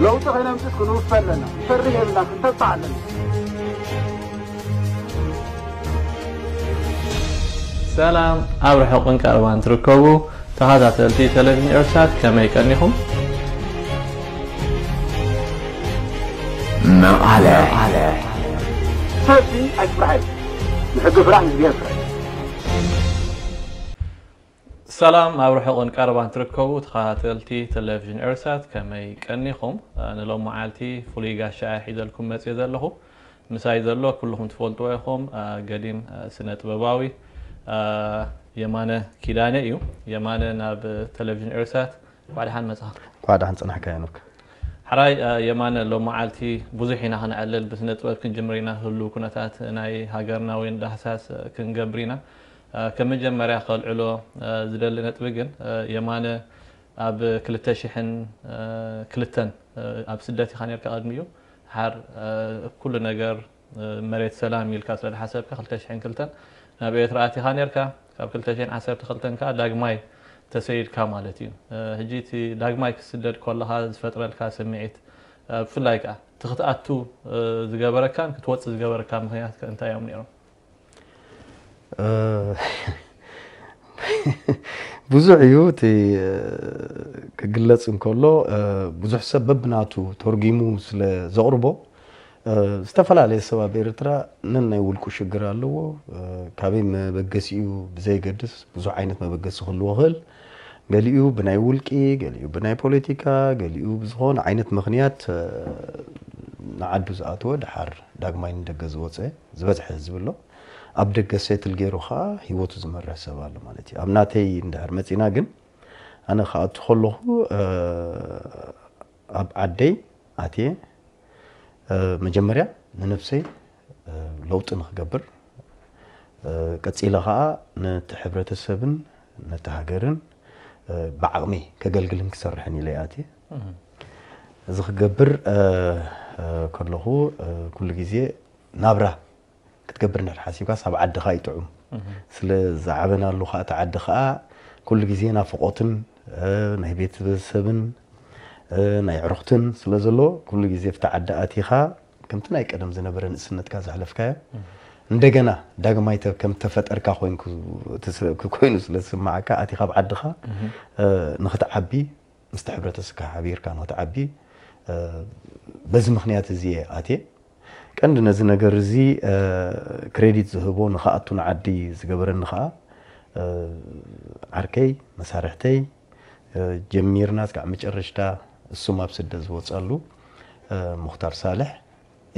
لو تغينا مسكن وفلنا شريه لنا سلام عبر حقن كاروان تركبوا تهذا تلتي تلفن إرشاد كما يكنهم ما نعم، على على سافي أكبر حاجة نحق فرح نبيا سلام مع روحي قن قربان تركبوا تخاتلتي تلفزيون ارسات كمي قنيكم انا لو معالتي فولي غاشا حيدلكم مصي زلكم مساي زلو كلهم تفولتوا يخم قديم سنه بباوي يمانه كيدانه ايو يمانه ناب تلفزيون ارسات بعد حن مصح بعد حن صنح كاينك حراي يمانه لو معالتي بزحينا هنعلل بسنه بباوي كن جمرينا هلو كنتات ناي هاجرنا وين دحساس كن جمرينا كم جم مريع خال علو زدل نتبقن يمانة أب كل تشحن كل تن أب سدتي خانير كأدميو حر كل نجار مريت سلام يلك أصل الحساب كخل تشحن كل تن أنا بيت رأتي خانير كا كاب كل تشحن حساب تخل تن كا داق ماي تسير كمالتين هجيتي داق ماي كسدد كل هذا فترة الكاس ميت في لايك تخت أتو زجبر كان كتوت زجبر كان هيات كان تايام نيرم ብዙሕ እዩ እቲ ክግለፅ እንከሎ ብዙሕ ሰብ በብናቱ ተርጊሙ ስለ ዘቕርቦ ዝተፈላለየ ሰብ ኣብ ኤርትራ ነናይ ውልቁ ሽግር ኣለዎ ካበይ መበገሲ እዩ ብዘይገድስ ብዙሕ ዓይነት መበገሲ ክህልዎ ክእል ገሊኡ ብናይ ውልቂ ገሊኡ ብናይ ፖለቲካ ገሊኡ ብዝኾነ ዓይነት ምክንያት ንዓዱ ዝኣተወ ድሓር ዳግማይ ንደገ ዝወፀ ዝበዝሐ ህዝብ ኣሎ أبدعكسيت الجيرو خا هيوت زمرة سوال مالتي أمناتي إن ندهر متينا جن أنا خا أدخله أب عدي أتي مجمرة نفسي إنه تنخجبر كتسيلا خا نتحبرة السبن نتهاجرن بعقمي كجلجلن كسرحني لياتي زخ جبر كله كل جزء نبره ክትገብርና ተሓሲብካ ሳብ ዓድኻ ይጥዑም ስለዝዓበናሉ ከዓ እቲ ዓዲ ከዓ ኩሉ ግዜ ናፍቆትን ናይ ቤተሰብን ናይ ዕሩኽትን ስለ ዘሎ ኩሉ ግዜ ብቲ ዓዲ ኣቲኻ ከምቲ ናይ ቀደም ዝነበረ ንእስነትካ ዝሕለፍካዮ እንደገና ዳግማይ ከም ተፈጠርካ ኮይኑ ስለዝስማዓካ ኣቲኻ ብዓድኻ ንክትዓቢ ምስቲ ሕብረተሰብካ ሓቢርካ ንክትዓቢ በዚ ምክንያት እዚ ኣትየ ቀንዲ ነዚ ነገር እዚ ክሬዲት ዝህቦ ንክኣቱን ዓዲ ዝገበረኒ ከዓ ዓርከይ መሳርሕተይ ጀሚርና ስካዕ መጨረሽታ እሱም ኣብ ስደ ዝወፀሉ ሙክታር ሳልሕ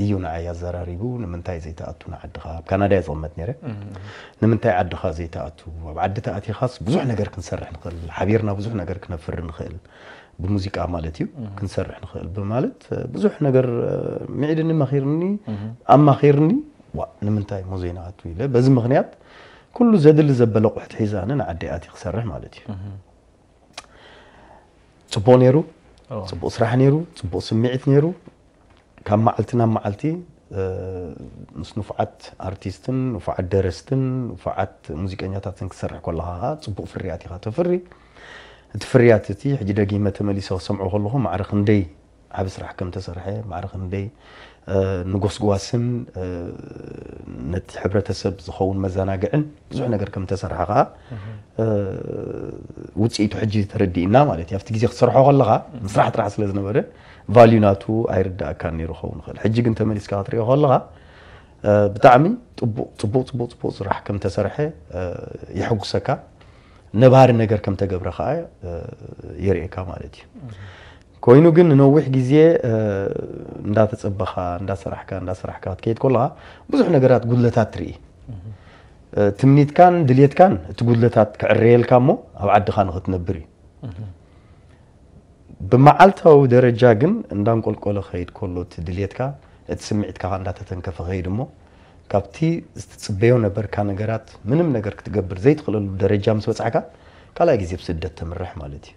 እዩ ንዓይ ኣዘራሪቡ ንምንታይ ዘይተኣቱ ንዓድኻ ኣብ ካናዳ ዝቕመጥ ነረ ንምንታይ ዓድኻ ዘይተኣቱ ኣብ ዓዲ ተኣቲኻስ ብዙሕ ነገር ክንሰርሕ ንኽእል ሓቢርና ብዙሕ ነገር ክነፍር ንኽእል ብሙዚቃ ማለት እዩ ክንሰርሕ ንኽእል ብማለት ብዙሕ ነገር ምዒድኒ መኺርኒ ኣማኺርኒ ንምንታይ ሙዜና ኣቱ ኢለ በዚ ምክንያት ኩሉ ዘድሊ ዘበለ ቁሕት ሒዛኒ ንዓደኣት ክሰርሕ ማለት እዩ ፅቡቅ ነይሩ ፅቡቅ ስራሕ ነይሩ ፅቡቅ ስምዒት ነይሩ ካብ መዓልቲ ናብ መዓልቲ ምስ ንፉዓት ኣርቲስትን ንፉዓት ደረስትን ንፉዓት ሙዚቀኛታትን ክሰርሕ ከለካ ፅቡቅ ፍርያት ኢካ ተፍሪ እቲ ፍርያት እቲ ሕጂ ደጊመ ተመሊሰ ክሰምዑ ከለኹ ማዕርክ እንደይ ኣብ ስራሕ ከም ተሰርሐ ማዕርክ እንደይ ንጎስጓስን ነቲ ሕብረተሰብ ዝኸውን መዘናግዕን ብዙሕ ነገር ከም ተሰርሐ ከዓ ውፅኢቱ ሕጂ ተረዲእና ማለት እዩ ኣብቲ ግዜ ክትሰርሖ ከለካ ምስራሕ ጥራሕ ስለ ዝነበረ ቫልዩ ናቱ ኣይርዳእካን ነይሩ ክኸውን ይኽእል ሕጂ ግን ተመሊስካ ክትሪኦ ከለካ ብጣዕሚ ፅቡቅ ፅቡቅ ፅቡቅ ፅቡቅ ስራሕ ከም ተሰርሐ ይሕጉሰካ ነባሪ ነገር ከም ተገብረ ከዓ የርእካ ማለት እዩ ኮይኑ ግን ንነዊሕ ግዜ እንዳተፀበኻ እንዳሰራሕካ እንዳሰራሕካ ክትከይድ ከለካ ብዙሕ ነገራት ጉድለታት ትርኢ ትምኒትካን ድልትካን እቲ ጉድለታት ክዕረየልካ እሞ ኣብ ዓድኻ ንክትነብር እዩ ብመዓልታዊ ደረጃ ግን እንዳንቆልቆሎ ከይድ ከሎ እቲ ድልትካ እቲ ስምዒትካ እንዳተተንከፈ ከይድ እሞ ካብቲ ዝትፅበዮ ነበርካ ነገራት ምንም ነገር ክትገብር ዘይትኽእለሉ ደረጃ ምስ በፅሕካ ካልኣይ ግዜ ብስደት ተምርሕ ማለት እዩ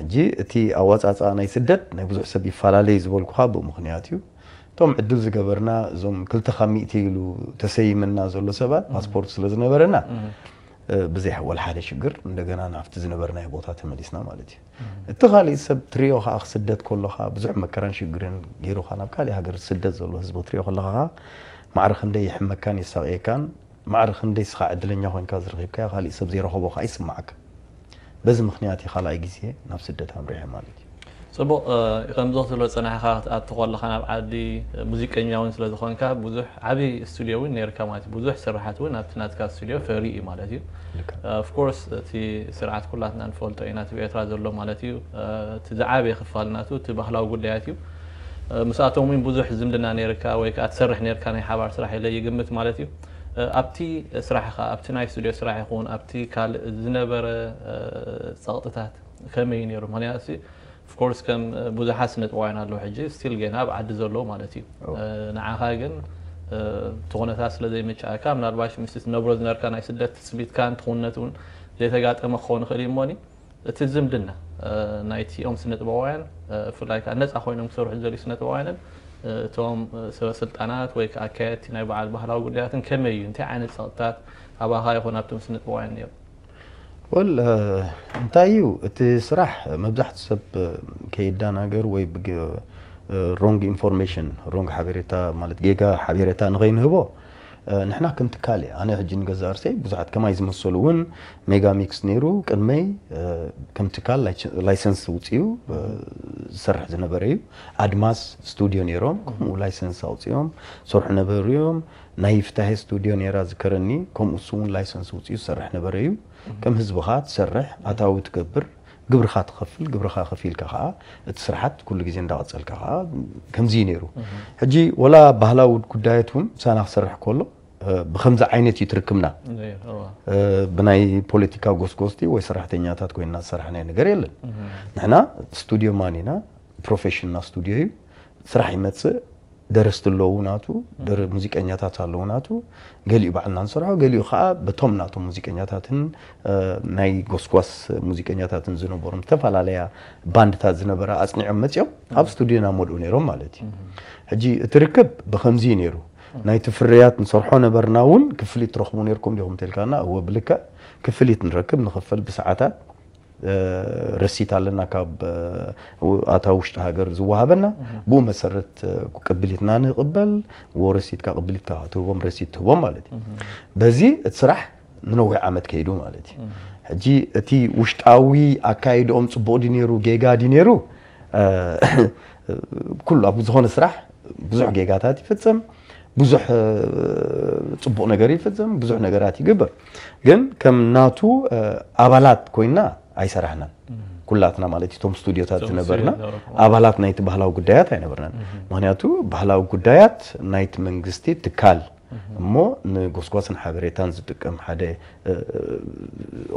ሕጂ እቲ ኣዋፃፃ ናይ ስደት ናይ ብዙሕ ሰብ ይፈላለዩ ዝበልኩካ ብኡ ምክንያት እዩ እቶም ዕድል ዝገበርና እዞም ክልተ ካብ ሚእቲ ኢሉ ተሰይምና ዘሎ ሰባት ፓስፖርት ስለ ዝነበረና بزي حول ሓደ ሽግር እንደገና ናብቲ ዝነበርናዮ ቦታ ተመሊስና ማለት እዩ እቲ ካሊእ ሰብ ትሪኦ ከዓ ክስደት ከሎካ ብዙሕ መከራን ሽግርን ገይሩካ ናብ ካሊእ ሃገር ስደት ዘሎ ህዝቢ ትሪኦ ከለካ ከዓ ማዕሪ ክንደይ ይሕመካን የሳቅየካን ማዕሪ ክንደይ ስኻ ዕድለኛ ኮይንካ ዝረኺብካ ካሊእ ሰብ ዘይረኸቦ ከዓ ይስማዓካ በዚ ምክንያት የካልኣይ ግዜ ናብ ስደት ኣምሪሐ ማለት እዩ ፅቡቕ ከምዚ ክብሎ ፀናሕኻ ክትኣቱ ከለካ ናብ ዓዲ ሙዚቀኛ እውን ስለዝኮንካ ብዙሕ ዓብይ ስቱድዮ እውን ነርካ ማለት እዩ ብዙሕ ስራሓት እውን ኣብቲ ናትካ ስቱድዮ ፈሪ እዩ ማለት እዩ ኣፍኮርስ እቲ ስርዓት ኩላትና ንፈልጦ ኢና እቲ ብኤርትራ ዘሎ ማለት እዩ እቲ ዝዓበየ ክፋል ናቱ እቲ ባህላዊ ጉዳያት እዩ ምስኣቶም እውን ብዙሕ ዝምድና ነርካ ወይ ከዓ ትሰርሕ ነርካ ናይ ሓባር ስራሕ ኢለ ይግምት ማለት እዩ ኣብቲ ስራሕኻ ኣብቲ ናይ ስቱድዮ ስራሕ ይኹን ኣብቲ ካልእ ዝነበረ ፀቕጥታት ከመይ ነይሩ ምክንያቱ ኮርስ ከም ብዙሓት ስነጥዋይና ኣለዉ ሕጂ ስቲል ገና ብዓዲ ዘለዉ ማለት እዩ ንዓኻ ግን እቲ ኩነታት ስለ ዘይመቻእካ ምናልባሽ ምስ ትነብሮ ዝነበርካ ናይ ስደት ትፅቢትካን ትኩነት እውን ዘይተጋጠመ ክኸውን ይኽእል እዩ እሞኒ እቲ ዝምድና ናይቲኦም ስነጥበዋውያን ብፍላይ ከዓ ነፃ ኮይኖም ክሰርሑ ዘለዩ ስነጥበዋውያንን እቶም ሰበስልጣናት ወይ ከዓ ኣካየድቲ ናይ በዓል ባህላዊ ጉዳያትን ከመይ እዩ እንታይ ዓይነት ፀቕጥታት ኣባኻ ይኹን ኣብቶም ስነጥበዋውያን እዮም ولا انتايو تسرح مبزح تسب كيدان هاجر وي ሮንግ ኢንፎርሜሽን ሮንግ ሓበሬታ ማለት ጌጋ ሓበሬታ ንኸይንህቦ ንሕና ከም ትካል እየ ኣነ ሕጂ ንገዛ ርሰይ ብዙሓት ከማይ ዝመሰሉ እውን ሜጋሚክስ ነይሩ ቅድመይ ከም ትካል ላይሰንስ ውፅኡ ዝሰርሕ ዝነበረ እዩ ኣድማስ ስቱድዮ ነይሮም ከምኡ ላይሰንስ ኣውፅኦም ሰርሑ ነበሩ እዮም ናይ ይፍታሄ ስቱድዮ ነራ ዝከረኒ ከምኡ እሱ እውን ላይሰንስ ውፅኡ ዝሰርሕ ነበረ እዩ ከም ህዝብኻ ትሰርሕ ኣታዊ ትገብር ግብርካ ትኸፍል ግብርኻ ከፊልካ ከዓ እቲ ስራሓት ኩሉ ግዜ እንዳቐፀልካ ከዓ ከምዚ ነይሩ ሕጂ ወላ ባህላዊ ጉዳየት እውን ምሳና ክሰርሕ ከሎ ብከምዚ ዓይነት እዩ ትርክምና ብናይ ፖለቲካ ጎስጎስቲ ወይ ሰራሕተኛታት ኮይንና ዝሰርሕናይ ነገር የለን ንሕና ስቱድዮ ማኒና ፕሮፌሽንና ስቱድዮ እዩ ስራሕ ይመፅእ ደረስቲ ኣለዉ ናቱ ሙዚቀኛታት ኣለዉ ናቱ ገሊኡ ባዕልና ንሰርሖ ገሊኡ ከዓ በቶም ናቶም ሙዚቀኛታትን ናይ ጎስጓስ ሙዚቀኛታትን ዝነበሮም ዝተፈላለያ ባንድታት ዝነበረ ኣፅኒዖም መፅኦም ኣብ ስቱድዮና መልኡ ነይሮም ማለት እዩ ሕጂ እቲ ርክብ ብከምዚ ነይሩ ናይቲ ፍርያት ንሰርሖ ነበርና እውን ክፍሊት ትረኽቡ ነርኩም ዲኹም ተልካና እወ ብልክዕ ክፍሊት ንረክብ ንኽፈል ብሰዓታት ርሲት አለና ካብ ኣታ ውሽጢ ሃገር ዝወሃበና ብኡ መሰረት ቅብሊትና ንቕበል ዎ ረሲትካ ቅብሊትካ ክትህቦም ረሲት ትህቦም ማለት እዩ በዚ እቲ ስራሕ ንነዊሕ ዓመት ከይዱ ማለት እዩ ሕጂ እቲ ውሽጣዊ ኣካይድኦም ፅቡቅ ዲ ነይሩ ጌጋ ዲ ነይሩ ኩሉ ኣብ ዝኾነ ስራሕ ብዙሕ ጌጋታት ይፍፅም ብዙሕ ፅቡቅ ነገር ይፍፅም ብዙሕ ነገራት ይግበር ግን ከም ናቱ ኣባላት ኮይና አይሰራህና ኩላትና ማለት ቶም ስቱዲዮታት ነበርና አባላት ናይት ባህላዊ ጉዳያት አይነበርናን ምክንያቱ ባህላዊ ጉዳያት ናይት መንግስቲ ትካል እሞ ንጎስጓስን ሓበሬታን ዝጥቀም ሓደ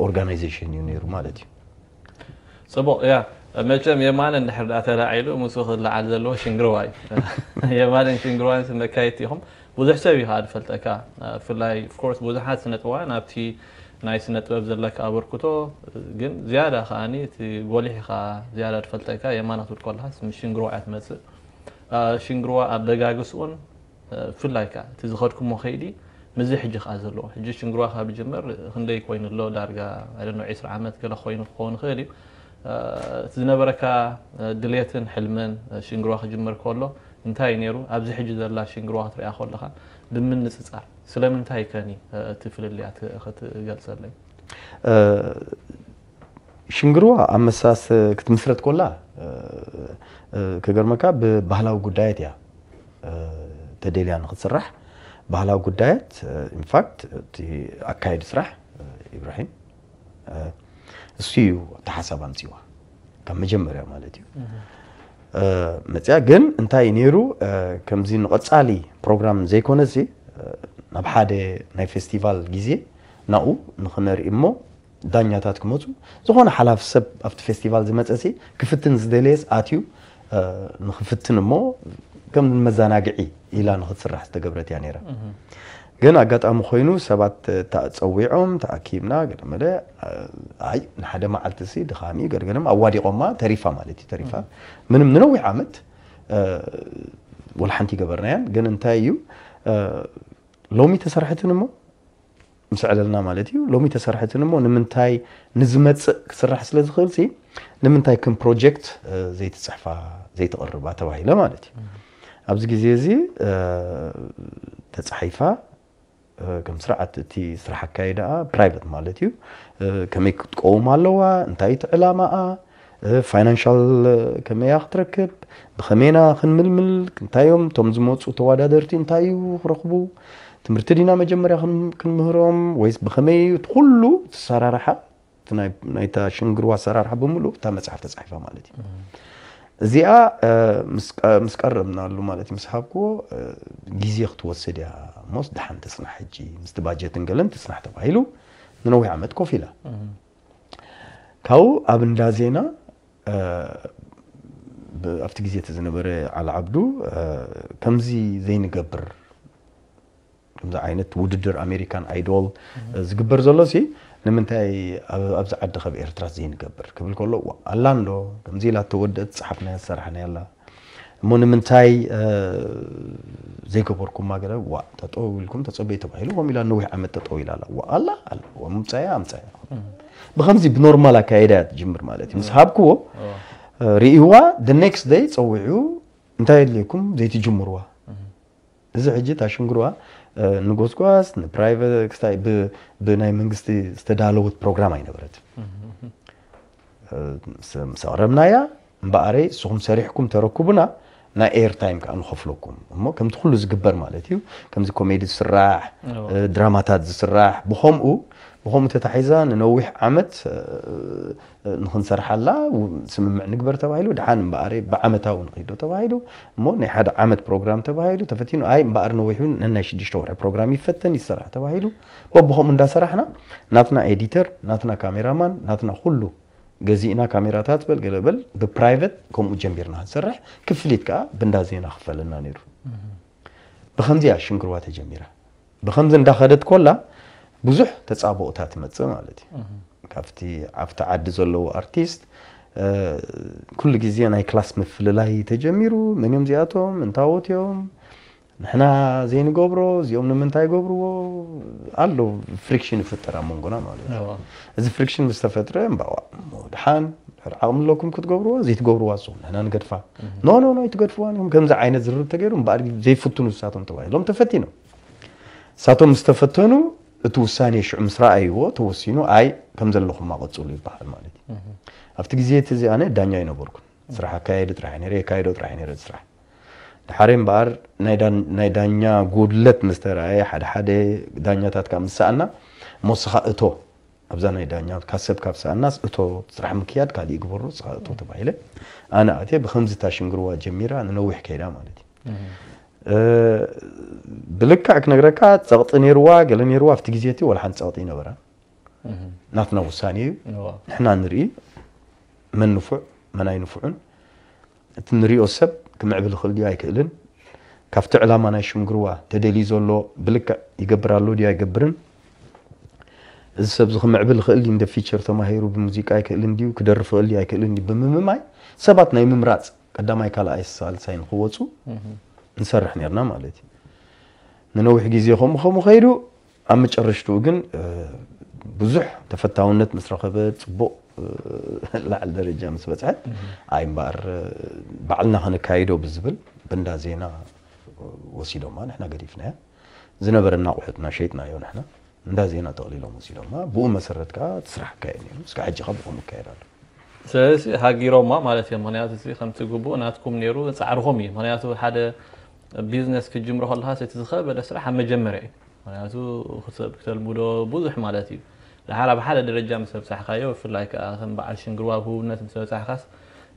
ኦርጋናይዜሽን እዩ ነይሩ ማለት እዩ ፅቡቅ ያ መቸም የማነ ንድሕር ዳ ተላዒሉ ምስ ክላዓል ዘለዎ ሽንግርዋ እዩ የማንን ሽንግርዋን መካየት ኢኹም ብዙሕ ሰብ እዩ ከዓ ዝፈልጠካ ብፍላይ ኮርስ ብዙሓት ስነጥዋ ናብቲ ናይ ስነ ጥበብ ዘለካ ኣበርክቶ ግን ዝያዳ ከዓኒ እቲ ጎሊሕኻ ዝያዳ ትፈልጠካ የማና ክትብል ከለካ ሽንግርዋ እያ ትመፅእ ሽንግርዋ ኣብ ደጋግስኡን ብፍላይ ከዓ እቲ ዝኸድኩሞ ከይዲ ምዚ ሕጂ ከዓ ዘለዎ ሕጂ ሽንግርዋ ካብ ጅመር ክንደይ ኮይኑ ኣሎ ዳርጋ ኣይደኖ 20 ዓመት ገለ ኮይኑ ክኸውን ይኽእል እዩ እቲ ዝነበረካ ድሌትን ሕልምን ሽንግርዋ ክጅመር ከሎ እንታይ ነይሩ ኣብዚ ሕጂ ዘላ ሽንግርዋ ክትሪኣ ከለካ ብምንፅፃር ስለምንታይ ከኒ እቲ ፍልልያ ክትገልፀለይ ሽንግርዋ ኣብ መሳስ ክትምስረት ኮላ ክገርመካ ብባህላዊ ጉዳያት እያ ተደልያ ንክትስራሕ ባህላዊ ጉዳያት ኢንፋክት እቲ ኣካየዲ ስራሕ ኢብራሂም እሱ እዩ ተሓሳብ ኣምፅዋ ካብ መጀመርያ ማለት እዩ መፅያ ግን እንታይ ነይሩ ከምዚ ንቀፃሊ ፕሮግራም ዘይኮነ እዚ ናብ ሓደ ናይ ፌስቲቫል ግዜ ናብኡ ንክነርኢ እሞ ዳኛታት ክመፁ ዝኾነ ሓላፍ ሰብ ኣብቲ ፌስቲቫል ዝመፀሲ ክፍትን ዝደለየስ ኣትዩ ንክፍትን እሞ ከም መዘናግዒ ኢላ ንክትስራሕ ዝተገብረት እያ ነይራ ግን ኣጋጣሚ ኮይኑ ሰባት ፀዊዖም ተኣኪብና ገለመለ ኣይ ንሓደ መዓልቲ ሲ ድኻሚ ገለገለም ኣዋዲቖማ ተሪፋ ማለት እዩ ተሪፋ ምንም ንነዊሕ ዓመት ወላ ሓንቲ ገበርናያን ግን እንታይ እዩ ሎሚ ተሰርሐትን እሞ ምስ ዕለልና ማለት እዩ ሎሚ ተሰርሐትን እሞ ንምንታይ ንዝመፅእ ክስራሕ ስለ ዝኽእል ሲ ንምንታይ ከም ፕሮጀክት ዘይትፅሕፋ ዘይተቐርባ ተባሂለ ማለት እዩ ኣብዚ ግዜ እዚ ተፃሒፋ ከም ስርዓት እቲ ስራሕ ኣካይዳኣ ፕራይቨት ማለት እዩ ከመይ ክትቀውም ኣለዋ እንታይ እቲ ዕላማኣ ፋይናንሻል ከመያ ክትረክብ ብከመይና ክንምልምል እንታዮም እቶም ዝመፁ ተወዳደርቲ እንታይ እዩ ክረኽቡ ትምህርቲ ዲና መጀመርያ ክንምህሮም ወይስ ብኸመይ ኩሉ ትሰራርሓ ናይታ ሽንግርዋ ኣሰራርሓ ብምሉ እታ መፅሓፍ ተፃሒፋ ማለት እዩ እዚኣ ምስ ቀረብናሉ ማለት እዩ ምስ ሃብክዎ ግዜ ክትወስድ እያ ሞስ ድሓን ትፅናሕ ሕጂ ምስቲ ባጀትን ገለን ትፅናሕ ተባሂሉ ንነዊሕ ዓመት ኮፍ ኢላ ካብኡ ኣብ እንዳ ዜና ኣብቲ ግዜ እቲ ዝነበረ ዓል ዓብዱ ከምዚ ዘይንገብር كم زعينت وددر أمريكان أيدول زقبر زلاسي نمنتي أب أبز عد خب إيرترا زين قبر قبل كله وألان لو كم زيلا تودد صحبنا سرحنا يلا مو نمنتي أه زي كبر كم ماجرة و تطول كم تصبي تبغى هلو وميلا نوح عمت تطول على و الله الله ومتصيا متصيا بخمسي بنورمال كايدة جمر مالتي مسحبكو ريوا the next day تصويو انتهى لكم زي تجمروا زي حجي تاشنجروا ንጎስጓስ ንፕራይቨት ክስታይ ብናይ መንግስቲ ዝተዳለወት ፕሮግራም ኣይነበረት ሰቕረምናያ እምበኣረይ ንስኹም ሰሪሕኩም ተረክቡና ናይ ኤር ታይም ከዓ ንኸፍለኩም እሞ ከምቲ ኩሉ ዝግበር ማለት እዩ ከምዚ ኮሜዲ ዝስራሕ ድራማታት ዝስራሕ ብከምኡ ብከምኡ ተታሒዛ ንነዊሕ ዓመት ንክንሰርሓላ ስምምዕ ንግበር ተባሂሉ ድሓን እምበኣር ብዓመታዊ ንክዶ ተባሂሉ እሞ ናይ ሓደ ዓመት ፕሮግራም ተባሂሉ ተፈቲኑ ኣይ እምበኣር ነዊሕ ነናይ ሽዱሽተ ወርሒ ፕሮግራም ይፈተን ይስራሕ ተባሂሉ በብከምኡ እንዳሰራሕና ናትና ኤዲተር ናትና ካሜራማን ናትና ኩሉ ገዚእና ካሜራታት በል ገለበል ብፕራይቨት ከምኡ ጀሚርና ክንሰርሕ ክፍሊት ከዓ ብንዳ ዜና ክፈለና ነይሩ ብከምዚ እያ ሽንክርዋ ተጀሚራ ብከምዚ እንዳኸደት ኮላ ብዙሕ ተፃብኦታት ይመፅእ ማለት እዩ ካብቲ ኣብቲ ዓዲ ዘለዎ ኣርቲስት ኩሉ ግዜ ናይ ክላስ ምፍልላይ ተጀሚሩ መን እዮም እዚኣቶም እንታወትዮም ንሕና ዘይንገብሮ እዚኦም ንምንታይ ገብርዎ ኣሎ ፍሪክሽን ይፍጠር መንጎና ማለት እዩ እዚ ፍሪክሽን ምስ ተፈጥረ እምባዋ ድሓን ድሕሪ ዓቕሚ ኣለኩም ክትገብርዎ ዘይትገብርዋ ሶም ንሕና ንገድፋ ኖ ኖ ኖ ይትገድፍዋን እዮም ከምዚ ዓይነት ዝርብ ተገይሩ እምበኣር ዘይፍትኑ ሳቶም ተባሂሎም ተፈቲኖም ሳቶም ምስ ተፈተኑ እቲ ውሳኔ ሽዑ ምስ ረኣይዎ ተወሲኑ ኣይ ከም ዘለኹም ኣቐፅሉ ይበሃል ማለት እዩ ኣብቲ ግዜ እቲ እዚ ኣነ ዳኛ ይነበርኩን ስራሕ ኣካየዲ ጥራሕ ነረ የካየዶ ጥራሕ ነረ ስራሕ ድሓር እምበኣር ናይ ዳኛ ጉድለት ምስ ተረኣየ ሓደ ሓደ ዳኛታት ካብ ምስኣና ሞስኻ እቶ ኣብዛ ናይ ዳኛ ካብ ሰብ ካብ ሰኣናስ እቶ ስራሕ ምክያድ ካሊእ ግበሩ ስኻ እቶ ተባሂለ ኣነ ኣትየ ብከምዚ ታሽንግርዋ ጀሚራ ንነዊሕ ከይዳ ማለት እዩ ብልክዕ ክነግረካ ፀቕጢ ነይርዋ ገለ ነይርዋ ኣብቲ ግዜ እቲ ወላ ሓንቲ ፀቕጢ ይነበራ ናትና ውሳኔ እዩ ንሕና ንርኢ መን ንፉዕ መን ኣይንፉዑን እቲ ንሪኦ ሰብ ክምዕብል ክእል ድዩ ኣይክእልን ካብቲ ዕላማ ናይ ሽምግርዋ ተደልዩ ዘሎ ብልክዕ ይገብር ኣሎ ድዩ ኣይገብርን እዚ ሰብ ዚ ክምዕብል ክእል ይኽእል እንደ ፊቸር ተማሂሩ ብሙዚቃ ኣይክእልን ድዩ ክደርፍ ክእል ኣይክእልን ዩ ብምምማይ ሰባት ናይ ምምራፅ ቀዳማይ ካልኣይ ሳልሳይ ንክወፁ ንሰርሕ ነርና ማለት እዩ ንነዊሕ ግዜ ከምኡ ከምኡ ከይዱ ኣብ መጨረሽትኡ ግን ብዙሕ ተፈታውነት ምስ ረኸበ ፅቡቅ ላዕል ደረጃ ምስ በፅሐት ኣይ እምበር ባዕልና ክነካይዶ ብዝብል ብንዳ ዜና ወሲዶማ ንሕና ገዲፍናያ ዝነበረና ኣቑሑትና ሸይጥናዮ ንሕና እንዳ ዜና ጠቕሊሎም ወሲዶማ ብኡ መሰረት ከዓ ትስራሕ ካየድ ነይሩ እስካብ ሕጂ ኸ ብኹም ይካየድ ኣሎ ስለዚ ሃጊሮማ ማለት እዮም ምክንያቱ እዚ ከምቲ ግቡእ ናትኩም ነይሩ ፃዕርኹም እዩ ምክንያቱ ሓደ ቢዝነስ ክጅምሮ ከለካ እቲ ዝኸበለ ስራሕ ኣብ መጀመርያ እዩ ምክንያቱ ክተልምዶ ብዙሕ ማለት እዩ لحالا بحالا درجة مثل بسحقا يو في لايك اخن آه، بعال شنقروا هو نت مثل بسحقا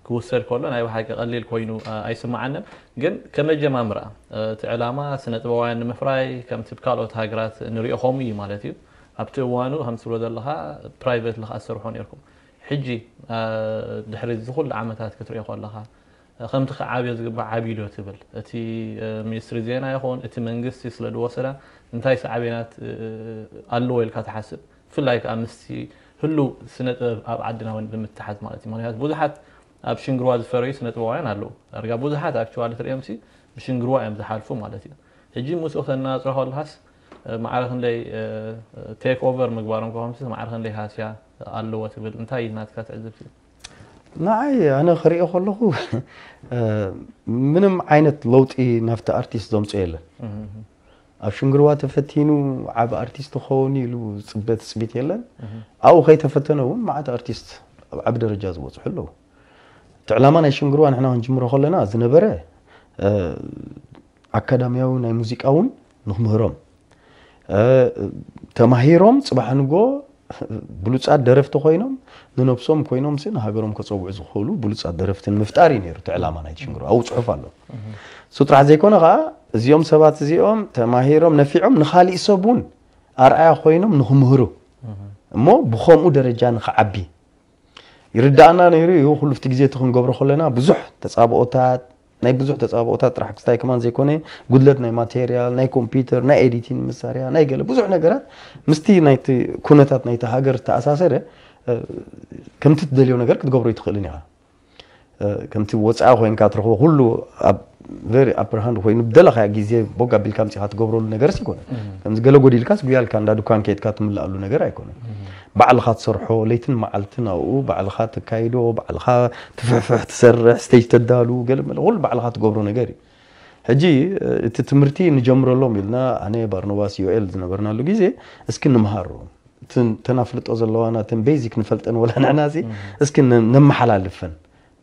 كوسر كله انا يوحاك قليل كوينو آه، اي سمع عنن قن كم الجمع آه، مرا تعلاما سنة بواين مفراي كم تبكالو تهاجرات نريو خومي مالاتيو ابتو وانو هم سلو دلها برايفت لخ اسر حونيركم حجي دحري الزخول عمتات كتر يقول لها خمت عابي زقب عابي لو تبل اتي ميستري زينا يخون اتي منقستي سلد وصلا انتاي سعبينات اللويل كاتحاسب ብፍላይ ከዓ ምስቲ ህሉው ስነ ጥበብ ኣብ ዓድና እውን ብምትሓዝ ማለት እዩ ምክንያቱ ብዙሓት ኣብ ሽንግርዋ ዝፈረዩ ስነ ጥበባውያን ኣለዉ ዳርጋ ብዙሓት ኣክቸዋሊ ትሪኦም ሲ ብሽንግርዋ እዮም ዝሓልፉ ማለት እዩ ሕጂ ምስኡ ክተናፅሮ ከለሃስ ማዕረ ክንደይ ቴክ ኦቨር ምግባሮም ከሆምሲ ማዕረ ክንደይ ሃስያ ኣለዎ ትብል እንታይ ናትካ ትዕዝብ ትብል ንዓይ ኣነ ክሪኦ ከለኹ ምንም ዓይነት ለውጢ ናብቲ ኣርቲስት ዘምፅኦ የለን ኣብ ሽንግርዋ ተፈቲኑ ዓብ ኣርቲስት ክኸውን ኢሉ ፅበት ስቢት የለን ኣብኡ ከይተፈተነ እውን ማዓት ኣርቲስት ኣብ ዓብ ደረጃ ዝበፅሑ ኣለዉ እቲ ዕላማ ናይ ሽንግርዋ ንሕና ክንጅምሮ ከለና ዝነበረ ኣካዳምያዊ ናይ ሙዚቃ እውን ንክምህሮም ተማሂሮም ፅባሕ ንጎ ብሉፃት ደረፍቲ ኮይኖም ንነብሶም ኮይኖም ንሃገሮም ከፀውዑ ዝኽእሉ ብሉፃት ደረፍቲ ንምፍጣር እዩ ነይሩ እቲ ዕላማ ናይ ሽንግርዋ ኣብኡ ፅሑፍ ኣሎ ሱ ጥራሕ ዘይኮነ ከዓ እዚኦም ሰባት እዚኦም ተማሂሮም ነፊዖም ንካሊእ ሰብ እውን ኣርኣያ ኮይኖም ንክምህሩ እሞ ብከምኡ ደረጃ ንክዓቢ ይርዳእና ነይሩ እዩ ኩሉ ፍቲ ግዜ እቲ ክንገብሮ ከለና ብዙሕ ተፃብኦታት ናይ ብዙሕ ተፃብኦታት ጥራሕ ክስታይ ከማን ዘይኮነ ጉድለት ናይ ማቴሪያል ናይ ኮምፒተር ናይ ኤዲቲንግ መሳርያ ናይ ገለ ብዙሕ ነገራት ምስቲ ናይቲ ኩነታት ናይቲ ሃገር ዝተኣሳሰረ ከምቲ ትደልዮ ነገር ክትገብሮ ይትኽእልን ኢኻ ከምቲ ወፃኢ ኮይንካ ትረኽቦ ኩሉ ኣብ ቨሪ ኣፕርሃንድ ኮይኑ ብደለኻያ ግዜ ቦጋ ኣቢልካ ምፅኻ ትገብረሉ ነገርስ ይኮነን ከምዚ ገለ ጎዲልካስ ጉያልካ እንዳ ድኳን ከድካ ትምላኣሉ ነገር ኣይኮነን ባዕልኻ ትሰርሖ ለይትን መዓልትን ኣብኡ ባዕልኻ ትካይዶ ባዕልኻ ትፍሕፍሕ ትሰርሕ ስተጅ ተዳሉ ገለ ኩሉ ባዕልኻ ትገብሮ ነገር እዩ ሕጂ እቲ ትምህርቲ ንጀምረሎም ኢልና ኣነ ባርኖባስ ዩኤል ዝነበርናሉ ግዜ እስኪ ንምሃሮ ተናፍልጦ ዘለዋና ተን ቤዚክ ንፈልጠን ወላ ንዕና እስኪ ነመሓላልፈን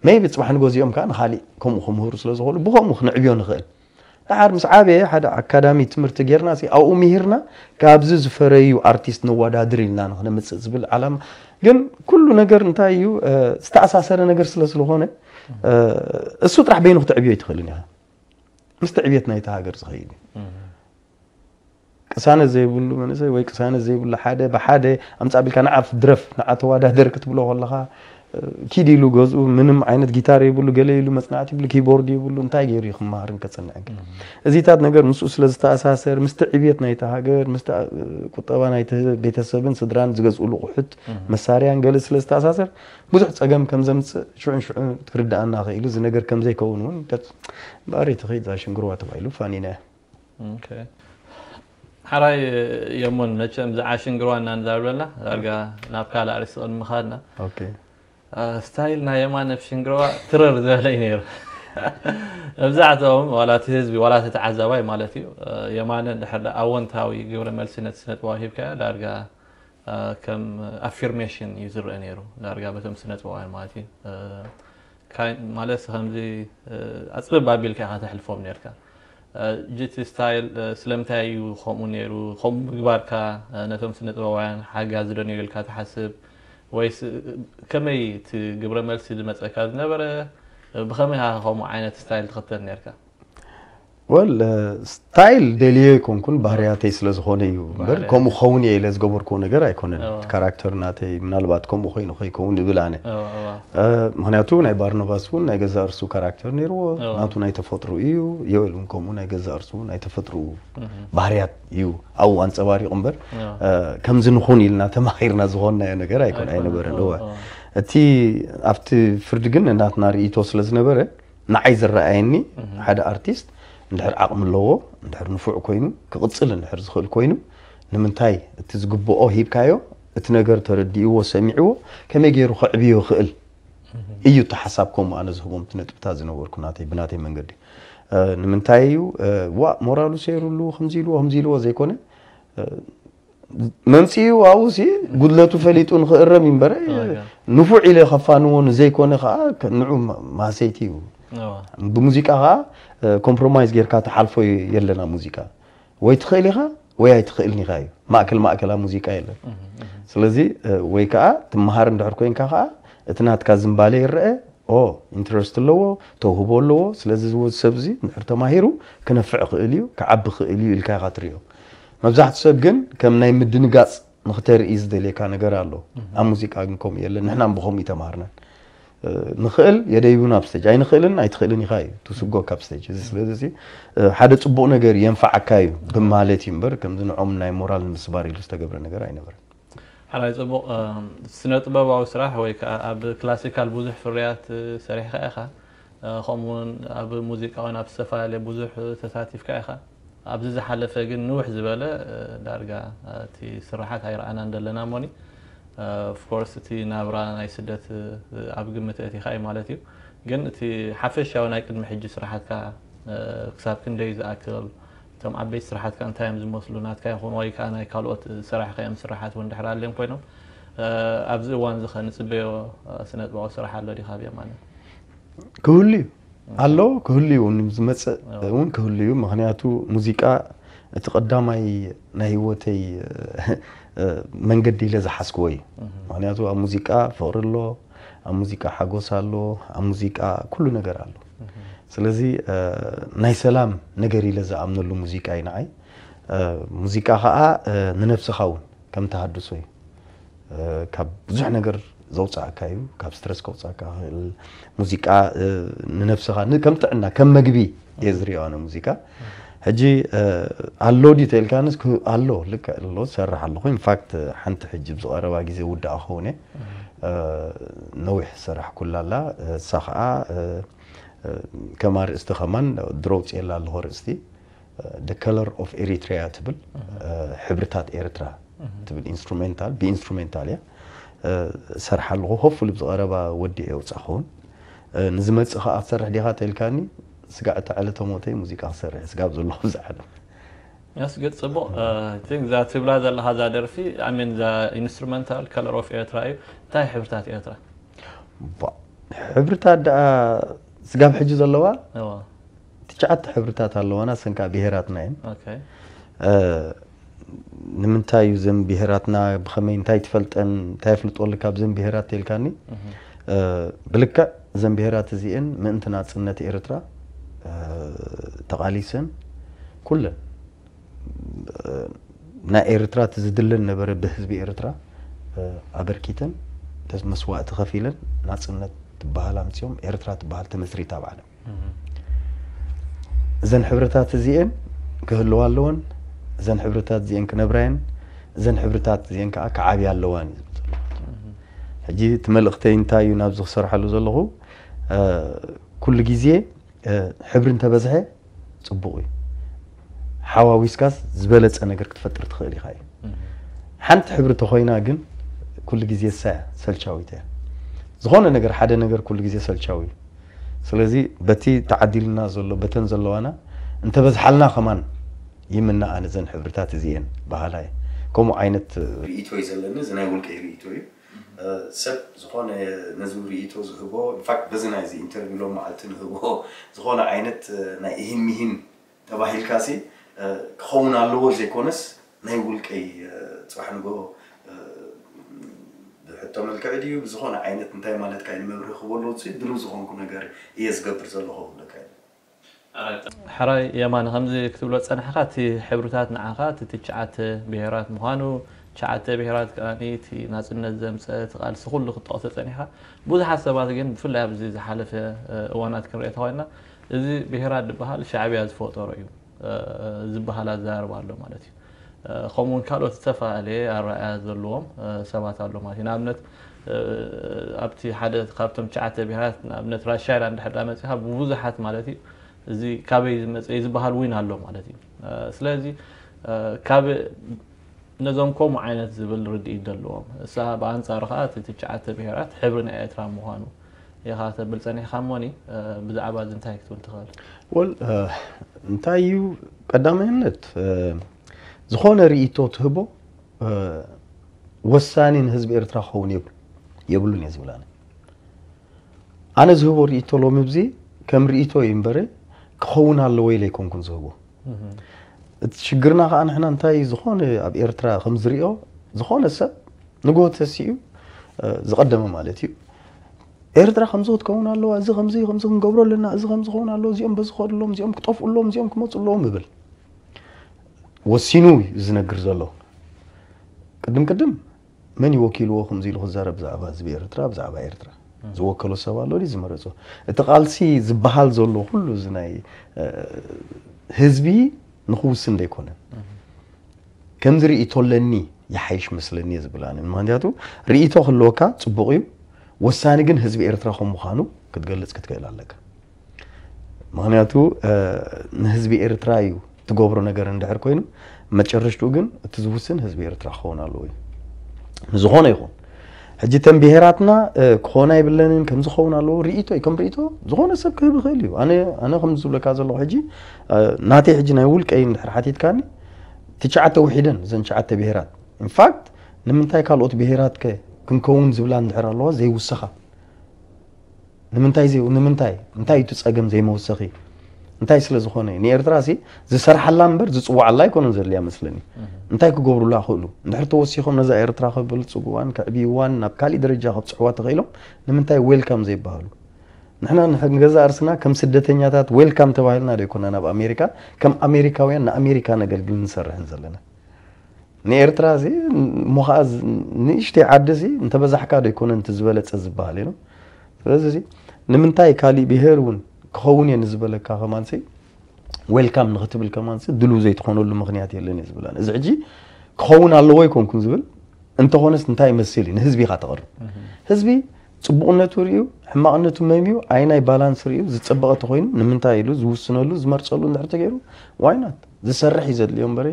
ميبي تصبح يوم كان خالي كم خمور هو رسول زغول بخم خن عبيون غل دعار مس حدا أكاديمي تمر تجيرنا سي أو أميرنا كابزز فريو أرتيست نوادا درينا نحن متسبب بالعالم جن كل نجر نتايو أه استعصى سر نجر سلسل هون أه الصوت راح بينه تعبيه يدخلني ها مستعبيتنا يتهاجر صغير كسانة زي بقول من زي ويك كسانة زي بقول حدا بحدا أمس قبل كان عف درف نعطوا ودا درك تقوله والله خا ኪድ ኢሉ ገዝኡ ምንም ዓይነት ጊታር የብሉ ገለ ኢሉ መፅናዕቲ ይብሉ ኪቦርድ ይብሉ እንታይ ገይሩ ይኹም መሃርን ከፅንዕ እዚታት ነገር ምስኡ ስለ ዝተኣሳሰር ምስቲ ዕብት ናይቲ ሃገር ምስ ቁጠባ ናይቲ ቤተሰብን ስድራን ዝገዝእሉ ቑሑት መሳርያን ገለ ስለ ዝተኣሳሰር ብዙሕ ፀገም ከም ዘምፅእ ሽዑን ሽዑ ክርዳእና ክኢሉ እዚ ነገር ከም ዘይከውን እውን ባሪ ትኽኢድ ሽንግርዋ ተባሂሉ ፋኒና ሓራይ የሞን መቸም ዝዓሽንግርዋ እናንዛብለና ዳርጋ ናብ ካልእ ኣርስቅን ምኻድና آه، ستايل نهاية ما نفشن قروة ترر ذهلي نير ابزعتهم ولا تهزبي ولا تتعزاوي مالتي آه، يمانا نحل اوان تاوي قبر ملسنة سنة واهيبك لارقا آه، كم افيرميشن يزر انيرو لارقا بتم سنة واهي مالتي كاين مالس همزي اصبب بابيل كاها تحلفو منيركا جيت ستايل سلمتاي وخومو نيرو خوم قبار كا نتم سنة واهي حاجة زرنيرو الكا تحسب ወይስ ከመይ እቲ ግብረ መልሲ ዝመፀካ ዝነበረ ብኸመይ ሃ ከምኡ ዓይነት ስታይል ትኽተል ነርካ ستایل دلیه کن کن بهریات ایسل زخونه یو بر کم مخونی ایلز گبر کنه گر ای کنن کاراکتر ناته منال بعد کم مخوی نخوی کون دبلانه هنیا تو نه بار نباسون نه گذار سو کاراکتر نیرو نه تو نه تفتر ایو یو اون کمون نه گذار سو نه تفتر بهریات ایو او انت سواری عمر کم زن خونی لناته مخیر نزخونه نگر ای کن این برن اوه اتی افت فردگن نات ناری ایتوس لز نبره نعیز رأینی حد آرتیست ندهر عقم اللو ندهر نفوع كوينو كغتصل ندهر زخول كوينو نمنتاي تزقبو او هيب كايو اتنقر ترديو وسمعو كما يجيرو خعبيو خقل ايو تحسابكم انا زهبوم تنتو بتازن وركناتي بناتي من قردي آه نمنتايو آه وا مورالو سيرو اللو خمزيلو خمزيلو وزيكونه آه منسي واوسي قلت له تفليت ان خير من برا نفوع الى خفانون زي كونه خاك نعم ما سيتي ብሙዚቃ ከዓ ኮምፕሮማይዝ ጌርካ ተሓልፎ የለና ሙዚቃ ወይ ትኽእል ኢኻ ወይ ኣይትኽእልኒ ኢኻ እዩ ማእከል ማእከላ ሙዚቃ የለን ስለዚ ወይ ከዓ ትመሃር እንድሕር ኮይንካ ከዓ እቲ ናትካ ዝምባለ ይረአ ኦ ኢንትረስት ኣለዎ ተውህቦ ኣለዎ ስለዚ ዝወዝ ሰብ ዚ እንድሕር ተማሂሩ ክነፍዕ ክእል እዩ ክዓቢ ክእል እዩ ኢልካ ኢኻ ትርዮ መብዛሕትኡ ሰብ ግን ከም ናይ ምድንጋፅ ንክተርኢ ዝደልየካ ነገር ኣሎ ኣብ ሙዚቃ ግን ከምኡ የለን ንሕና ብከምኡ ተማሃርናን ንኽእል የደይቡን ኣብ ስተጅ ኣይንኽእልን ኣይትኽእልን ኢኻ እዩ ትስጎ ካብ ስተጅ እዚ ስለዚ ሓደ ፅቡቕ ነገር የንፋዓካ እዩ ብማለት እዩ እምበር ከምዚ ንዖም ናይ ሞራል ንምስባር ኢሉ ዝተገብረ ነገር ኣይነበረን ሓላይ ፅቡቕ ስነ ጥበባዊ ስራሕ ወይ ከዓ ኣብ ክላሲካል ብዙሕ ፍርያት ሰሪሕካ ኢኻ ከምኡውን ኣብ ሙዚቃ ወይ ኣብ ዝተፈላለየ ብዙሕ ተሳቲፍካ ኢኻ ኣብዚ ዝሓለፈ ግን ንውሕ ዝበለ ዳርጋ እቲ ስራሓት ኣይረኣናን ዘለና ሞኒ ኦፍኮርስ እቲ ናብራ ናይ ስደት ኣብ ግምት እቲኻ እዩ ማለት እዩ ግን እቲ ሓፈሻዊ ናይ ቅድሚ ሕጂ ስራሕትካ ክሳብ ክንደይ ዝኣክል እቶም ዓበይቲ ስራሕትካ እንታይ እዮም ዝመስሉ ናትካ ይኹን ወይ ከዓ ናይ ካልኦት ስራሕካ እዮም ስራሓት እውን ድሕር ኣልዮም ኮይኖም ኣብዚ እዋን እዚ ኸ ንፅበዮ ስነ ጥበቃዊ ስራሕ ኣሎ ዲኻ ብየ ማለት ክህሉ እዩ ኣሎ ክህሉ እዩ ዝመፅእ እውን ክህሉ እዩ ምክንያቱ ሙዚቃ እቲ ቀዳማይ ናይ ሂወተይ መንገዲ ኢለ ዝሓስክዎ እዩ ምክንያቱ ኣብ ሙዚቃ ፍቅሪ ኣሎ ኣብ ሙዚቃ ሓጎስ ኣሎ ኣብ ሙዚቃ ኩሉ ነገር ኣሎ ስለዚ ናይ ሰላም ነገር ኢለ ዝኣምነሉ ሙዚቃ እዩ ንዓይ ሙዚቃ ከዓ ንነፍስኻ እውን ከም ተሃድሶ እዩ ካብ ብዙሕ ነገር ዘውፅእካ እዩ ካብ ስትረስ ከውፅእካ ክእል ሙዚቃ ንነፍስኻ ከም ጥዕና ከም መግቢ እየ ዝሪኦ ኣነ ሙዚቃ هجي الله ديتيل كانس كو الله لك الله سرح الله خوين فاكت حنت حجي بزوارة واقزي ودا أخوني نوح سرح كل الله سخاء كمار استخمان دروبت إلا الهورستي The color of Eritrea تبل حبرتات إريترا تبل instrumental بي instrumental يا سرح الله هفو لبزوارة ودي أوتس أخون نزمت سخاء سرح ديها تيل كاني سقعت على تموتي موسيقى سريعه سقاب زلو زعل يس جيت صبو اي ثينك ذا تريبلا ذا هذا درفي اي مين ذا انسترومنتال كلر اوف اير ترايب تاي حبرتات اير ترايب حبرتات آه، سقاب حجي زلو ايوا تشعت حبرتات اللو انا سنكا بهيرات ناين اوكي آه، نمنتاي زم بهيراتنا بخمين تاي تفلطن تاي فلطول كاب زم بهيرات تلكاني آه، بلكا زم بهيرات زين من انتنا صنت اريترا ተቓሊሰን ኩለን ናይ ኤርትራ ትዝድልን ነበረ ብህዝቢ ኤርትራ ኣበርኪተን መስዋእቲ ከፊለን ናፅነት ትበሃል ኣምፅኦም ኤርትራ ትበሃል ተመስሪታ ኣብ ዓለም እዘን ሕብርታት እዚአን ክህልዋ ኣለወን እዘን ሕብርታት እዚአን ክነብራየን እዘን ሕብርታት እዚአን ከዓ ክዓብያ ኣለዋን ሕጂ እቲ መልእኽተይ እንታይ እዩ ናብዚ ክሰርሐሉ ዘለኹ ኩሉ ግዜ ሕብሪ እንተበዝሐ ፅቡቕ እዩ ሓዋዊስካስ ዝበለፀ ነገር ክትፈጥር ትኽእል ኢኻ እዩ ሓንቲ ሕብሪ እንተኮይና ግን ኩሉ ግዜ ሳያ ሰልቻዊት እያ ዝኾነ ነገር ሓደ ነገር ኩሉ ግዜ ሰልቻዊ እዩ ስለዚ በቲ ተዓዲልና ዘሎ በተን ዘለዋና እንተበዝሓልና ከማን ይምና ኣነ ዘን ሕብርታት እዚአን ባህላ ከምኡ ዓይነት ርእቶ እዩ ዘለኒ እዚ ናይ ውልቀ ርእቶ እዩ سب زخون نزوري إتو زهبو إن فاك بزنا إزي إنترفيو لو معلتن هبو زخون عينت نايهن مهن تباهي الكاسي خونا اللو زي كونس نايقول كي تصبح نبو حتو ملك عديو بزخون عينت نتاي مالت كاين مبري خبو اللو تسي دلو زخون كونا غاري إيز قبر زلو خبو لكاين حراي يمان همزي كتب لو تسانحاتي حبرتات نعاقات تتشعات بهيرات مهانو شعات بهرات كانيتي ناس النزم سات قال سخول لخطة ثانية بوز حاسة بعد جن في اللعب زي حلفة وانات كم رأيت هاينا زي بهرات بها الشعب يعز فوق طريقه زي بها لازار بعلو مالتي خمون كالو تتفع عليه على رأي هذا اللوم سبات اللوم هاي نابنت أبتي حدث خابتم شعات بهرات نابنت راشير عند حد عمتها بوز حات مالتي زي كابي زي بها الوين هاللوم مالتي سلازي كابي ነዞም ከምኡ ዓይነት ዝብል ርድኢት ዘለዎም እሳ ብኣንፃሩ ከዓ እቲ ትሽዓተ ብሄራት ሕብሪ ናይ ኤርትራ ምኳኑ ኢኻ ተብል ፀኒሕካ ሞኒ ብዛዕባ እዚ እንታይ ክትብል ትኽእል ወል እንታይ እዩ ቀዳማይነት ዝኾነ ርእቶ ትህቦ ወሳኒ ንህዝቢ ኤርትራ ክኸውን የብሉ የብሉን እየ ዝብላ ኣነ ዝህቦ ርእቶ ሎሚ ብዚ ከም ርእቶ እዩ እምበረ ክኸውን ኣለዎ ኢለ ይኮንኩን ዝህቦ እቲ ሽግርና ከዓ ንሕና እንታይ ዝኾነ ኣብ ኤርትራ ከም ዝሪኦ ዝኾነ ሰብ ንግሆ ተሲኡ ዝቐደመ ማለት እዩ ኤርትራ ከምዚ ክትከውን ኣለዋ እዚ ከምዚ ከምዚ ክንገብሮ ኣለና እዚ ከምዚ ክኸውን ኣለዎ እዚኦም በዚ ክኸድሎም እዚኦም ክጠፍኡሎም እዚኦም ክመፁለዎም ይብል ወሲኑ እዩ ዝነግር ዘሎ ቅድም ቅድም መን ይወኪልዎ ከምዚ ኢሉ ክዛረብ ብዛዕባ ህዝቢ ኤርትራ ብዛዕባ ኤርትራ ዝወከሎ ሰብ ኣሎ ድዩ ዝመረፆ እቲ ቃልሲ ዝበሃል ዘሎ ኩሉ እዚ ናይ ህዝቢ ንክውስን ዘይኮነን ርእቶ ዝርእቶለኒ ይሓይሽ መስለኒ እየ ዝብላኒ ምክንያቱ ርእቶ ክህልወካ ፅቡቅ እዩ ወሳኒ ግን ህዝቢ ኤርትራ ከም ምዃኑ ክትገልፅ ክትክእል ኣለካ ምክንያቱ ንህዝቢ ኤርትራ እዩ ትገብሮ ነገር እንድሕር ኮይኑ መጨረሽትኡ ግን እቲ ዝውስን ህዝቢ ኤርትራ ክኸውን ኣለዎ እዩ ንዝኾነ ይኹን ሕጂ ተን ብሄራትና ክኾና የብለንን ከም ዝኸውን ኣለዎ ርኢቶ ከም ርኢቶ ዝኾነ ሰብ ክህብ ይኽእል እዩ ኣነ ከም ዝብለካ ዘለኹ ሕጂ ናተይ ሕጂ ናይ ውልቀይ እንድሕር ሓቲትካኒ ትሽዓተ ውሒደን እዘን ሸዓተ ብሄራት ኢንፋክት ንምንታይ ካልኦት ብሄራት ከ ክንከውን ዝብላ እንድሕር ኣለዋ ዘይውሰኻ ንምንታይ ንምንታይ እንታይ እዩ ትፀገም ዘይመወሰኺ እንታይ ስለ ዝኾነ ንኤርትራ ሲ ዝሰርሓላ እምበር ዝፅዋዓላ ኣይኮነን ዘድልያ መስለኒ እንታይ ክገብሩላ ክእሉ እንድሕር ተወሲኾም ነዛ ኤርትራ ከበልፅግዋን ከዕብይዋን ናብ ካሊእ ደረጃ ከብፅሕዋ ተኽኢሎም ንምንታይ ዌልካም ዘይበሃሉ ንሕና ንገዛ እርስና ከም ስደተኛታት ዌልካም ተባሂልና ዶ ይኮና ናብ ኣሜሪካ ከም ኣሜሪካውያን ንኣሜሪካ ነገልግል ንሰርሕን ዘለና ንኤርትራ እዚ እሞ ከዓ ንእሽተይ ዓዲ እዚ እንተበዛሕካ ዶ ይኮነ እንት ዝበለፀ ዝበሃል እዩ ስለዚ ንምንታይ ካሊእ ብሄር እውን ክኸውን እየ ንዝበለካ ከማንሰይ ዌልካም ንክትብል ከማንሰይ ድልው ዘይትኮነሉ ምክንያት የለን እየ ዝብላን እዚ ሕጂ ክኸውን ኣለዎ ይኮንኩን ዝብል እንተኾነስ እንታይ መሲል እዩ ንህዝቢ ኢኻ ተቐርብ ህዝቢ ፅቡቕነቱ ርዩ ሕማቕነቱ መሚዩ ዓይናይ ባላንስ ርዩ ዝፀበቐ ተኮይኑ ንምንታይ ኢሉ ዝውስነሉ ዝመርፀሉ እንድሕር ተገይሩ ዋይናት ዝሰርሕ እዩ ዘድልዮ እምበረ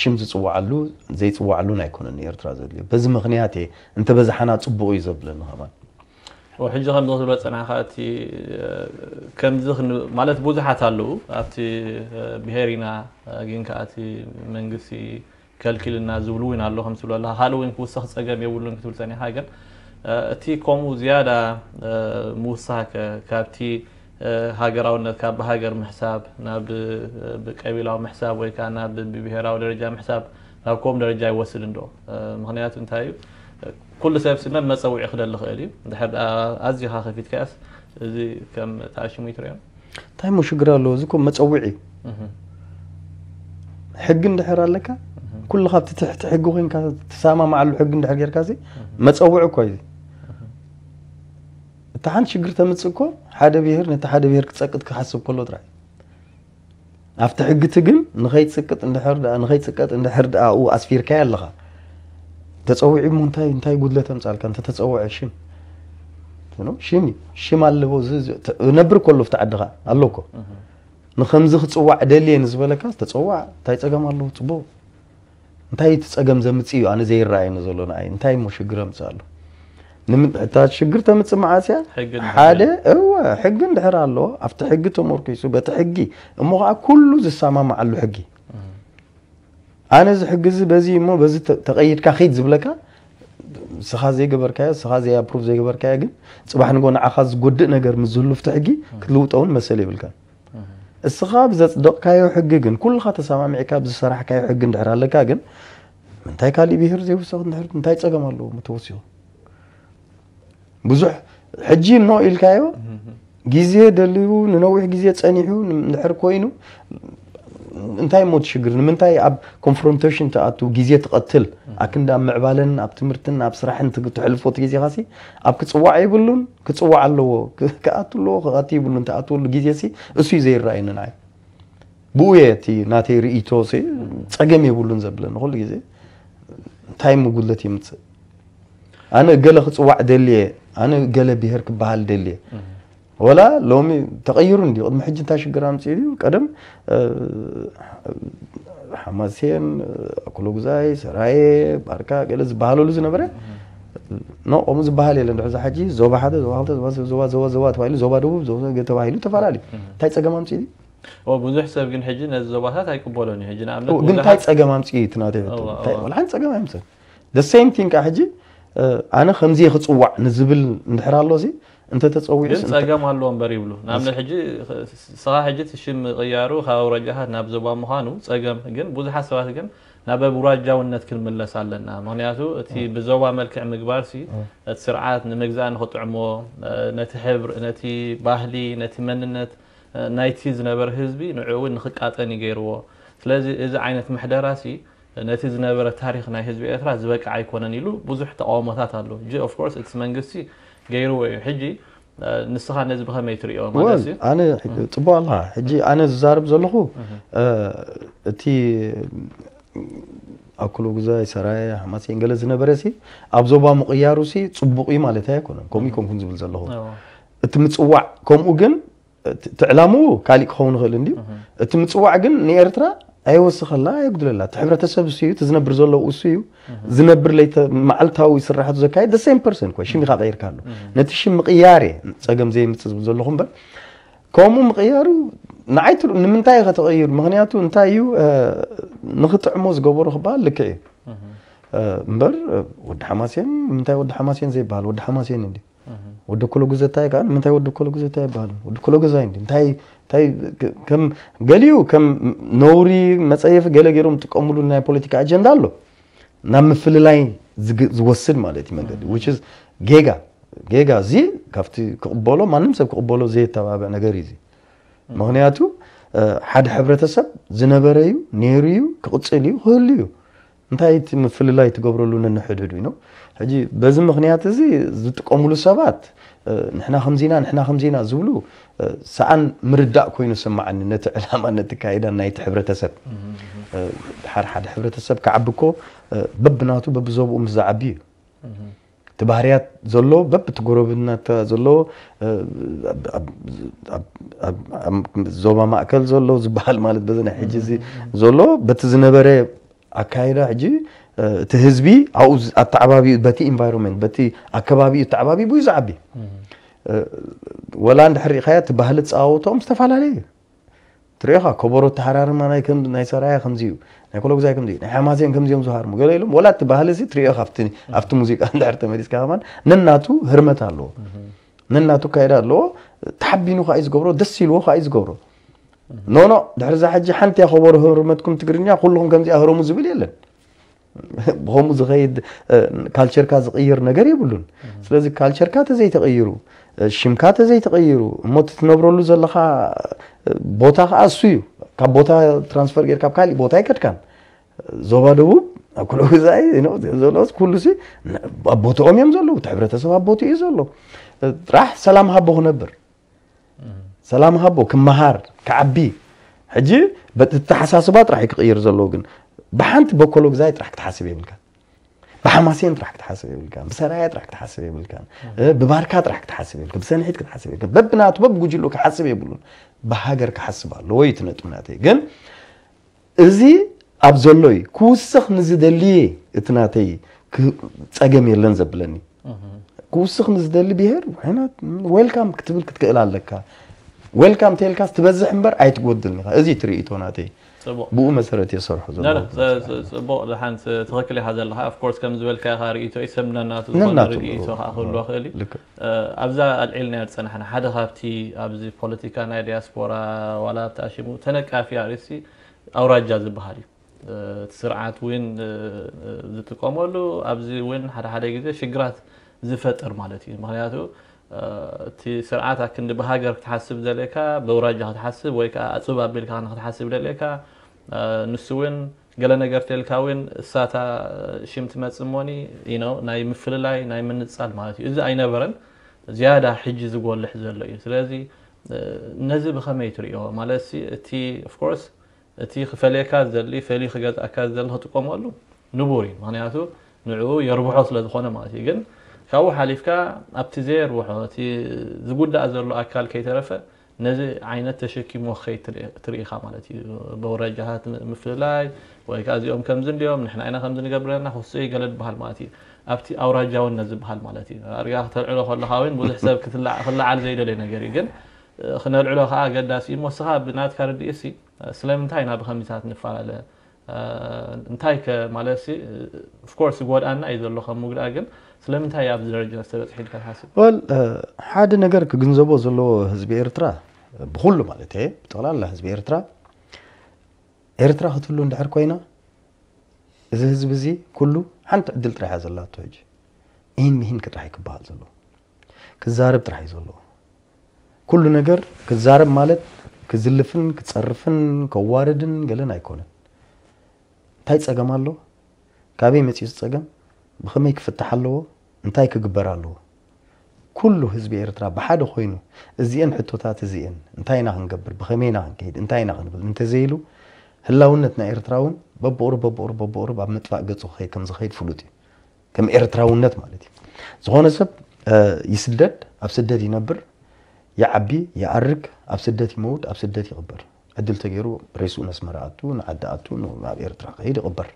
ሽም ዝፅዋዓሉ ዘይፅዋዓሉን ኣይኮነን ኤርትራ ዘድልዮ በዚ ምክንያት እየ እንተበዝሓና ፅቡቕ እዩ ዘብለኒ ከማን وحج ከም ዝኽትብሎ ፀናኻ እቲ ከምዚ ማለት ብዙሓት ኣለዉ ኣብቲ ብሄር ኢና ግን ከዓ እቲ መንግስቲ ከልኪልና ዝብሉ እውን ኣሎ ከም ትብሉ ኣለካ ካልእ እውን ክውሳኺ ፀገም የብሉን ክትብል ፀኒኻ ግን እቲ ከምኡ ዝያዳ ምውሳኸ ካብቲ ሃገራውነት ካብ ብሃገር ምሕሳብ ናብ ብቀቢላዊ ምሕሳብ ወይ ከዓ ናብ ብብሄራዊ ደረጃ ምሕሳብ ናብ ከምኡ ደረጃ ይወስድ እንዶ ምክንያቱ እንታይ እዩ كل سبب سنة ما سوي عقد الله قليل ده حد أزي ها خفيت كأس زي كم تعيش ميت يعني. ريال طيب مش قرا له زكم ما تسوي حق ده حرال لك كل خاطر تحت حقه غين كاس تسامى مع الحق ده حق يركازي ما تسوي كويس تحن شجرة متسكو حدا بيهر نت حدا بيهر كتسكت كحسب كله دراي افتح حق تقل نغيت سكت عند حرد نغيت سكت عند حرد آه، او اسفير كاين لغه تصوعي منتهي انتهي قدلت امثال كانت تصوعي شيم شنو شيم شيم الله وزز نبر كله في تعدغا اللوكو نخمز تصوع دلي نزبلك تصوع تاي تصقم الله تبو انتهي تصقم زمتي انا زي الراي نزلون اي انتهي مش غرام صالو نمن تاع شجر تاع متسمع اسيا هذا هو حق ندحر الله افتح حق تمركي سو بتحقي امو كله زسامه مع له حقي ኣነ ዝሕግዝ በዚ እሞ በዚ ተቀይድካ ከይድ ዝብለካ ስኻ ዘይገበርካዮ ስኻ ዘይኣፕሩቭ ዘይገበርካዮ ግን ፅባሕ ንጎ ንዓኻ ዝጎድእ ነገር ምስ ዝህልፍቲ ሕጊ ክትልውጦ እውን መሰል ይብልካ እስኻ ብዘፅደቕካዮ ሕጊ ግን ኩልኻ ተሰማሚዕካ ብዝሰራሕካዮ ሕጊ እንድሕር ኣለካ ግን ምንታይ ካሊእ ብሄር ዘይውሰኽ እንድሕር እንታይ ፀገም ኣለዎ ተወሲኹ ብዙሕ ሕጂ ኖ ኢልካዮ ግዜ ደልዩ ንነዊሕ ግዜ ፀኒሑ እንድሕር ኮይኑ እንታይ ሞት ሽግር ንምንታይ ኣብ ኮንፍሮንቴሽን ተኣቱ ግዜ ትቐትል ኣክንዳ ኣብ ምዕባልን ኣብ ትምህርትን ኣብ ስራሕን ትሕልፎት ግዜኻ ኣብ ክፅዋዕ ይብሉን ክፅዋዕ ኣለዎ ክኣት ኣለዎ ክቀቲ ይብሉን ተኣትወሉ ግዜ እሱ እዩ ዘይረኣየኒ ንዓይ ብኡ እቲ ናተይ ርእቶ ፀገም የብሉን ዘብለ ንኩሉ ግዜ እንታይ ምጉለት ይምፅእ ኣነ ገለ ክፅዋዕ ደልየ ኣነ ገለ ብሄር ክበሃል ደልየ ولا لومي تغيرون دي قد محجن تاشقر أمسي دي قدم حماسين أكلو قزاي سراي باركا قلز بحالو لز نبرة نو أم زبحال يلند عز حجي زوبا حدا زوبا حدا زوبا زوبا زوبا زوبا توايلو زوبا دوب زوبا توايلو تفعلالي تاي تسقم أمسي دي وبزح جن حجي نزوباتها تايقبلوني حجي نعمل جن تاي تسقم أمسي تناتي the same thing حجي أنا نزبل انت تتصور انت قام هالو امبري بلو نعم الحجي صراحه حجيت شي مغيرو خا ورجها ناب زبا مهانو صقم كن بوز حسوات كن ناب براجا ونت كل ملس علنا مونياتو تي بزوا ملك مقبار سي السرعات نمغزان خط عمو نتي حبر نتي باهلي نتي مننت نايتي زنبر حزبي نعو نخقاطني غيرو سلازي اذا عينت محدراسي نتي زنبر تاريخنا حزبي اثرا زبقع يكونن يلو بوز حتى اوماتات جي اوف كورس اتس مانغسي ገይርዎ እዩ ሕጂ ንስኻ ነዚ ብኸመይ ትሪኦ ማለት እዩ ኣነ ፅቡቅ ኣለካ ሕጂ ኣነ ዝዛርብ ዘለኹ እቲ ኣብ ኩሉ ጉዛይ ሰራይ ሓማሲ እንገለ ዝነበረ ሲ ኣብ ዞባ ምቕያሩ ሲ ፅቡቅ እዩ ማለት ኣይኮነን ከምኡ ኮንኩን ዝብል ዘለኹ እቲ ምፅዋዕ ከምኡ ግን ትዕላሙ ካሊእ ክኸውን ይኽእል እንድዩ እቲ ምፅዋዕ ግን ንኤርትራ أيوه الله يقد لله تحبر تسب سيو تزنبر زلا وسيو زنبر لي معلتها ويسرح هذا زكاي the same person كوي شيء مخاض عير كارلو نتشي مقياري تجمع زي متسب زلا خم بل كومو مقيارو نعيتر نمن تاي غتغير مغنياتو نتايو آه نخت عموز قبر خبال لك إيه آه، مبر آه، ود حماسين من تاي ود حماسين زي بال ود حماسين عندي ود كل جزء تاي كان من تاي ود كل جزء تاي بال ود كل جزء عندي من تاي ከም ገሊኡ ከም ነውሪ መፀየፊ ገይሮም ጥቀምሉ ናይ ፖለቲካ ኣጀንዳ ኣሎ ናብ ምፍልላይ ዝወስድ ማለት እዩ መንገዲ ጌጋ ጌጋ እዚ ካብቲ ክቕበሎ ማንም ሰብ ክቕበሎ ዘየተባብዕ ነገር እዩ ምክንያቱ ሓደ ሕብረተሰብ ዝነበረ እዩ ነይሩ እዩ ክቕፅል እዩ ክህሉ እዩ እንታይ እቲ ምፍልላይ ትገብረሉ ነንሕድሕዱ ኢኖ ሕጂ በዚ ምክንያት እዚ ዝጥቀምሉ ሰባት ንሕና ከምዚና ንሕና ከምዚና ዝብሉ ሰዓን ምርዳእ ኮይኑ ስማዓኒ ነቲ ዕላማ ነቲ ካይዳ ናይቲ ሕብረተሰብ ድሓር ሓደ ሕብረተሰብ ክዓቢ እኮ በብናቱ በብዘብኡ ምስ ዝዓቢ እዩ እቲ ባህርያት ዘሎ በብ እቲ ጎረብናታ ዘሎ ዞባ ማእከል ዘሎ ዝበሃል ማለት በዚ ናይ ሕጂ ዘሎ በቲ ዝነበረ ኣካይዳ ሕጂ እቲ ህዝቢ ኣብኡ ኣብ ተዓባቢኡ በቲ ኢንቫይሮንመንት በቲ ኣከባቢኡ ተዓባቢቡ እዩ ዝዓቢ ወላ እንድሕር ሪኢካያ እቲ ባህሊ ተፀዋውቶኦም ዝተፈላለየ እዩ ትሪኦ ካ ከበሮ ተሓራርማ ናይ ሰራያ ከምዚ እዩ ናይ ኮሎጉዛይ ከምዚ እዩ ናይ ሓማዝን ከምዚኦም ዝሃርሙ ገለ ኢሎም ወላ እቲ ባህሊ እዚ ትሪኦ ኣብቲ ሙዚቃ እንድሕር ተመዲስካ ከማ ነናቱ ህርመት ኣለዎ ነናቱ ካይዳ ኣለዎ ተሓቢኑ ከዓ እዩ ዝገብሮ ደስ ኢልዎ ከዓ እዩ ዝገብሮ ኖኖ ድሕሪ ዛ ሕጂ ሓንቲ ያ ከበሮ ህርመትኩም ትግርኛ ኩልኩም ከምዚኣ ህረሙ ዝብል የለን بهم زغيد كالتشر كا زغير نجار يبلون سلازي كالتشر كا تزاي تغيرو شمكا تزاي تغيرو موت تنبرو لو زلخا ቦታ ከዓ እሱ እዩ ካብ ቦታ ትራንስፈር ጌርካ ኣብ ካሊእ ቦታ ይከድካን ዞባ ደቡብ ኣብ ኩሎ ግዛይ ዘለስ ኩሉ ኣብ ቦትኦም እዮም ዘለዉ እቲ ሕብረተሰብ ኣብ ቦትኡ እዩ ዘሎ ጥራሕ ሰላም ሃቦ ክነብር ሰላም ሃቦ ክመሃር ክዓቢ ሕጂ በቲ ተሓሳስባ ጥራሕ ይክቅይር ዘለዎ ግን ብሓንቲ በኮሎ ግዛይ ጥራሕ ክትሓስብ የብልካ ብሓማሴን ጥራሕ ክትሓስብ የብልካ ብሰራያ ጥራሕ ክትሓስብ የብልካ ብባርካ ጥራሕ ክትሓስብ የብልካ ብሰንሒት ክትሓስብ የብልካ በብናቱ በብጉጅሉ ክሓስብ የብሉን ብሃገር ክሓስብ ኣለዎ እዩ ትነጥብ ናተይ ግን እዚ ኣብ ዘሎ ዘሎይ ክውስኽ ንዝደልየ እቲ ናተይ ፀገም የለን ዘብለኒ ክውስኽ ንዝደሊ ብሄር ዋይናት ወልካም ክትብል ክትክእል ኣለካ ወልካም ተልካስ ትበዝሕ እምበር ኣይትጎድልኒኻ እዚ ትርኢቶ ናተይ بو بو مسرت يا صرح لا لا بو لحن تذكر لي هذا الله اوف كورس كم زول كا غاري تو اسم لنا تو اخر لو خلي ابزا العيل نيرس انا حدا خابتي ابزي بوليتيكا نا دياسبورا ولا تاشي مو تنك افي ارسي او راجا زبهاري سرعات وين زتقوم ولو ابزي وين حدا حدا جزي شجرات زفتر مالتي مالياتو تي سرعاتك كند بهاجر تحسب ذلك بوراجها تحسب ويك اتوب ابيلك انا تحسب ذلك ንስውን ገለ ነገር ተልካውን እሳታ ሽም ትመፅእ ሞኒ ናይ ምፍልላይ ናይ ምንፃል ማለት እዩ እዚ ኣይነበረን ዝያዳ ሕጂ ዝጎልሕ ዘሎ እዩ ስለዚ ነዚ ብከመይ ትሪዮ ማለት እቲ ኦፍኮርስ እቲ ክፈልየካ ዝደሊ ፈሊ ክገዝእካ ዝደሊ ክጥቀመሉ ንቡር እዩ ምክንያቱ ንዕኡ የርብሖ ስለዝኮነ ማለት እዩ ግን ካብኡ ሓሊፍካ ኣብቲ ዘየርብሖ እቲ ዝጉዳእ ዘሎ ኣካል ከይተረፈ نزل عينة تشكي موخي تري مالتي بورجهات مثل لاي يوم كم كمزن اليوم نحن عينا خمزن قبرنا خصي قلد بحال مالتي ابتي اوراجا ونزب بحال مالتي ارجع تلعلو خلو خاوين بوز حساب كتلع خلع على زيد لي نغري خنا العلو خا قداسي موسخا بنات كاردي اسي سلام نا بخميسات نفعل انتاي كمالسي اوف كورس غود انا ايزلو خمو غدا ስለምንታይ ኣብዚ ደረጃ ዝተበፅሒ ኢልካ ትሓስብ? ሓደ ነገር ክግንዘቦ ዘለዎ ህዝቢ ኤርትራ ብኩሉ ማለት እየ ብጠቕላላ ህዝቢ ኤርትራ ኤርትራ ክትህሉ እንድሕር ኮይና እዚ ህዝቢ እዚ ኩሉ ሓንቲ ዕድል ጥራሕ እያ ዘላቶ ሕጂ ይህን ምሂን ክጥራሕ ክበሃል ዘለዎ ክዛረብ ጥራሕ እዩ ዘለዎ ኩሉ ነገር ክዛረብ ማለት ክዝልፍን ክፀርፍን ከዋርድን ገለን ኣይኮነን እንታይ ፀገም ኣሎ ካበይ መፅኡ ዝፀገም ብኸመይ ክፍታሕ ኣለዎ እንታይ ክግበር ኣለዎ ኩሉ ህዝቢ ኤርትራ ብሓደ ኮይኑ እዚአን ሕቶታት እዚአን እንታይና ክንገብር ብከመይና ክንከይድ እንታይና ክንብል እንተዘይሉ ህላውነት ናይ ኤርትራ እውን በብቁሩ በብቁሩ በብቁሩ ኣብ ምጥፋእ ገፁ ክኸይድ ከም ዝኸይድ ፍሉጥ እዩ ከም ኤርትራውነት ማለት እዩ ዝኾነ ሰብ ይስደድ ኣብ ስደት ይነብር ይዓቢ ይኣርግ ኣብ ስደት ይመውድ ኣብ ስደት ይቕበር ዕድል ተገይሩ ሬስኡ ነስመራ ኣቱ ንዓዲ ኣቱ ናብ ኤርትራ ከይድ ይቕበር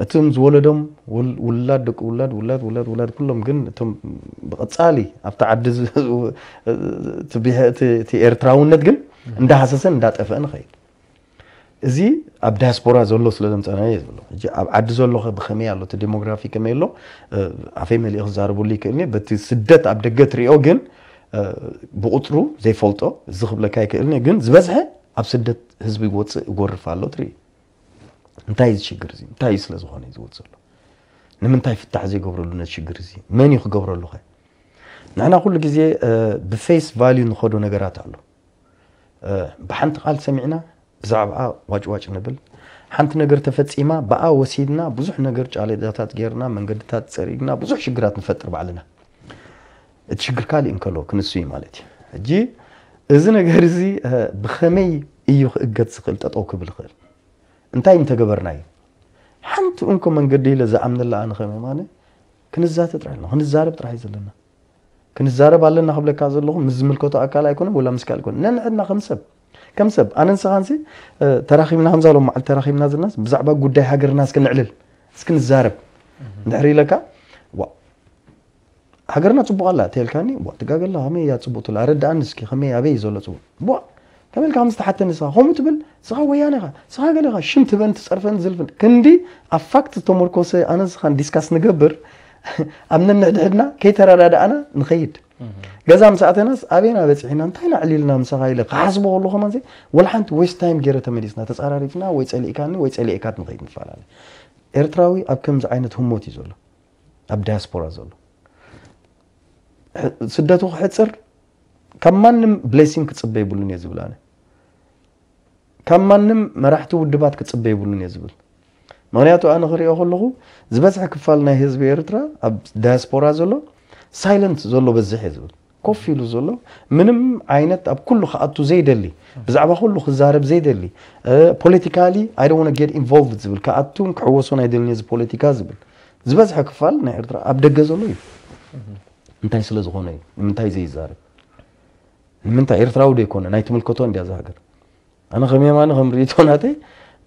أتم زولدهم ول ولاد دك ولاد ولاد ولاد ولاد كلهم جن أتم بقتصالي أبتع عدز تبيها ت تير تراون نت جن عند حساسة عند أفن خير زي أبداس برا زولو سلدم تانا يزولو جي أب عد زولو خب خمي على تديمغرافي كميلو عفيم اللي أخزار بولي كني بتي سدت أبدا قتري أو جن بقطرو زي فولتو زخب لكاي كني جن زبزها أب سدت هزبي قوت قرر فعلو تري እንታይ እዚ ሽግር እዚ እንታይ እዩ ስለ ዝኾነ እዩ ዝወፅ ዘሎ ንምንታይ ፍታሕ ዘይገብረሉ ነቲ ሽግር እዚ መን እዩ ክገብረሉ ኸ ንሕና ኩሉ ግዜ ብፌስ ቫልዩ ንኸዶ ነገራት ኣሎ ብሓንቲ ቃል ሰሚዕና ብዛዕባኣ ዋጭዋጭ ንብል ሓንቲ ነገር ተፈፂማ ብኣ ወሲድና ብዙሕ ነገር ጫሌዳታት ጌርና መንገድታት ፀሪግና ብዙሕ ሽግራት ንፈጥር ባዕልና እቲ ሽግር ካሊእ እንከሎ ክንሱ እዩ ማለት እዩ ሕጂ እዚ ነገር እዚ ብከመይ እዩ ክእገት ዝኽእል ጠጠው ክብል ይኽእል እንታይ እንተገበርናዩ ሓንቲ እንኮ መንገዲ ኢለ ዝኣምንላ ኣነ ከመይ ክንዛተብ ጥራሕ ኣለና ክንዛረብ ጥራሕ እዩ ዘለና ክንዛረብ ኣለና ክብለካ ዘለኹ ምስ ዝምልከቶ ኣካል ኣይኮነ ወላ ምስ ካልእ ኮነ ነንሕድና ከም ሰብ ከም ሰብ ኣነ ንስኻንሲ ተራኺብና ከምዛሎም መዓል ተራኺብና ዘለናስ ብዛዕባ ጉዳይ ሃገርና እስክንዕልል እስክንዛረብ እንድሕሪ ኢለካ ሃገርና ፅቡቅ ኣላ ተልካኒ ትጋገላ ከመይ እያ ፅቡቅ ትብላ ረዳኣኒ እስኪ ከመይ ኣበይ ዘሎ ፅቡቅ ተመልካ ምስ ተሓተ ንስኻ ከምኡ ትብል ስኻ ወያነ ኢኻ ስኻ ገለ ኢኻ ሽም ትበን ትፀርፈን ዝልፍን ክንዲ ኣብ ፋክት ዝተመርኮሰ ኣነ ስኻ ዲስካስ ንገብር ኣብ ነንሕድሕድና ከይተረዳዳእና ንኸይድ ገዛ ምሳእተናስ ኣበይና በፂሕና እንታይ ናዕሊልና ምሳኻ ኢለ ክሓስቦ ከለኹ ማንዘ ወላ ሓንቲ ዌስት ታይም ገይረ ተመሊስና ተፀራሪፍና ወይ ፀሊእካኒ ወይ ፀሊእካት ንኸይድ ንፈላለ ኤርትራዊ ኣብ ከምዚ ዓይነት ህሞት እዩ ዘሎ ኣብ ዳያስፖራ ዘሎ ስደቱ ክሕፅር ካብ ማንም ብሌሲንግ ክፅበ ይብሉን እየ ዝብል ኣነ ካብ ማንም መራሕቲ ውድባት ክፅበ ይብሉን እየ ዝብል ምክንያቱ ኣነ ክሪኦ ከለኹ ዝበዝሐ ክፋል ናይ ህዝቢ ኤርትራ ኣብ ዳያስፖራ ዘሎ ሳይለንት ዘሎ በዝሕ እየ ዝብል ኮፍ ኢሉ ዘሎ ምንም ዓይነት ኣብ ኩሉ ክኣቱ ዘይደሊ ብዛዕባ ኩሉ ክዛረብ ዘይደሊ ፖለቲካሊ ኣይ ዶን ጌት ኢንቮልቭ ዝብል ክኣቱን ናይ ደልኒ ዚ ፖለቲካ ዝብል ዝበዝሐ ክፋል ናይ ኤርትራ ኣብ ደገ ዘሎ እዩ እንታይ ስለ ዝኾነ እዩ ንምንታይ ዘይዛርብ ንምንታይ ኤርትራ ውደ ይኮነ ናይ ትምልከቶ እንድያ ዛ ሃገር ኣነ ከመየማኒ ከም ርእቶ ናተይ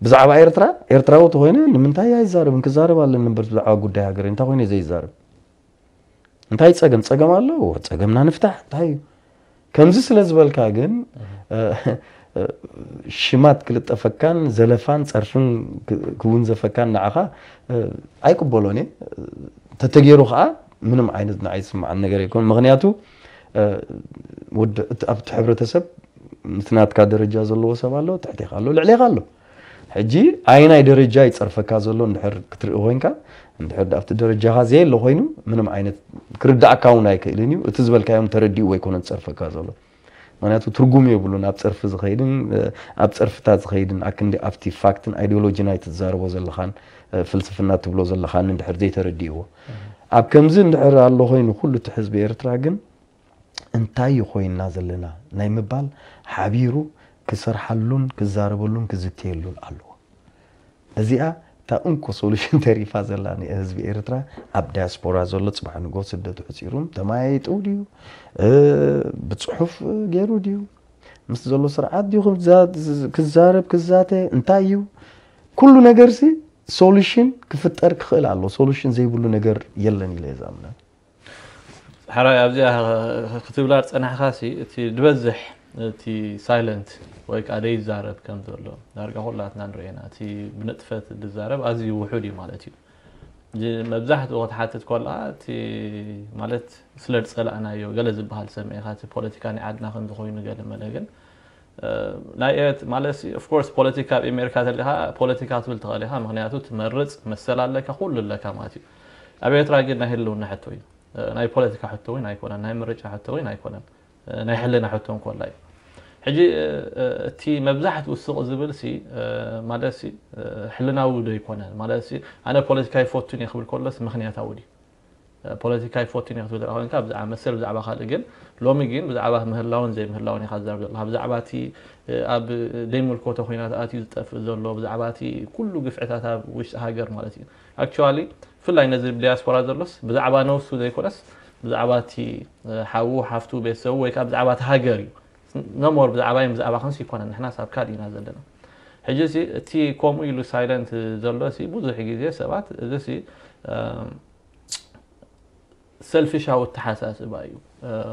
ብዛዕባ ኤርትራ ኤርትራዊ ተኮይነ ንምንታይ ኣይዛረብን ክዛረብ ኣለን ነበር ብዛዕባ ጉዳይ ሃገር እንታይ ኮይኑ ዘይዛረብ እንታይ ፀገም ፀገም ኣሎ ፀገምና ንፍታሕ እንታይ እዩ ከምዚ ስለ ዝበልካ ግን ሽማት ክልጠፈካን ዘለፋን ፀርፍን ክውንዘፈካን ንዓኻ ኣይቅበሎን እየ ተተገይሩ ከዓ ምንም ዓይነት ንዓይ ዝስማዓን ነገር ኣይኮን ምክንያቱ ወዲ እቲ ኣብቲ ሕብረተሰብ ምትናትካ ደረጃ ዘለዎ ሰብ ኣሎ ትሕቲኻ ኣሎ ልዕሊኻ ኣሎ ሕጂ ኣይናይ ደረጃ ይፀርፈካ ዘሎ ንድሕር ክትርኢ ኮይንካ ንድሕር ኣብቲ ደረጃካ ዘየ ኣሎ ኮይኑ ምንም ዓይነት ክርዳእካ ውን ኣይክእልን እዩ እቲ ዝበልካዮም ተረዲኡ ወይኮነ ዝፀርፈካ ዘሎ ምክንያቱ ትርጉም የብሉን ኣብ ፅርፊ ዝኸይድን ኣብ ፅርፍታት ዝኸይድን ኣክንዲ ኣብቲ ፋክትን ኣይዲዮሎጂ ናይ ትዛረቦ ዘለኻን ፍልስፍና ትብሎ ዘለኻን ንድሕር ዘይተረዲእዎ ኣብ ከምዚ ንድሕር ኣሎ ኮይኑ ኩሉ እቲ ህዝቢ ኤርትራ ግን እንታይ ይኮይና ዘለና ናይ ምባል ሓቢሩ ክሰርሓሉን ክዛረበሉን ክዝትየሉን ኣለዎ እዚኣ እታ እንኮ ሶሉሽን ተሪፋ ዘላ ህዝቢ ኤርትራ ኣብ ዳያስፖራ ዘሎ ፅባሕ ንጎ ስደት ሕፂሩ ተማያይጡ ድዩ ብፅሑፍ ገይሩ ድዩ ምስ ዘሎ ስርዓት ድዩ ክዛረብ ክዛተ እንታይ እዩ ኩሉ ነገር ሲ ሶሉሽን ክፍጠር ክኽእል ኣሎ ሶሉሽን ዘይብሉ ነገር የለን ኢለ የዛምና حراي أبزي ختبلار صنح خاسي تي دبزح تي سايلنت ወይ ከዓ ደይዛረብ ከም ዘሎ ዳርጋ ኩላትና ንሪኤና እቲ ብንጥፈት ዝዛረብ ኣዝዩ ውሑድ እዩ ማለት እዩ መብዛሕትኡ ክትሓትት ኮልዓ እቲ ማለት ስለ ዝፀላእናዮ ገለ ዝበሃል ሰሚዒኻ እቲ ፖለቲካ ናይ ዓድና ከምዝኮይኑ ገለ መለ ግን ናይ ማለት ኦፍኮርስ ፖለቲካ ኣብ ኣሜሪካ ተሊኻ ፖለቲካ ትብል ትኽእል ኢኻ ምክንያቱ ትመርፅ መሰል ኣለካ ኩሉ ኣለካ ማለት እዩ ኣብ ኤርትራ ግን ናይ ህልውና ሕቶ እዩ ናይ ፖለቲካ ሕቶ እውን ኣይኮነን ናይ ምርጫ ሕቶ እውን ኣይኮነን ናይ ሕልና ሕቶ እንኮላ እዩ ሕጂ እቲ መብዛሕትኡ ስቕ ዝብል ሲ ማለት ሲ ሕልናዊ ዶ ይኮነን ማለት ሲ ኣነ ፖለቲካ ይፈቱን ይክብል ከሎስ ምክንያታዊ ድዩ ፖለቲካ ይፈቱን እዩ ክትብል ኮይንካ ብዛዕባ መስል ብዛዕባ ካልእ ግን ሎሚ ግን ብዛዕባ ምህላውን ዘይምህላውን ኢካ ዝዛርብ ዘለካ ብዛዕባ እቲ ኣብ ዘይምልኮቶ ኩናት ኣትዩ ዝጠፍእ ዘሎ ብዛዕባ እቲ ኩሉ ግፍዕታት ኣብ ውሽጢ ሃገር ማለት እዩ ኣክቸዋሊ فلای نزدیک دیاسپورا درلس بذعبان او سودای کلاس بذعباتی حاو حفتو به سو و یک بذعبات هاجری نمر بذعبایم بذعبا خنسی کنن احنا سب کاری نازل دنم حجزی تی کامویلو سایلنت درلسی بوده حجیزی سبات دسی سلفش او تحساس بایو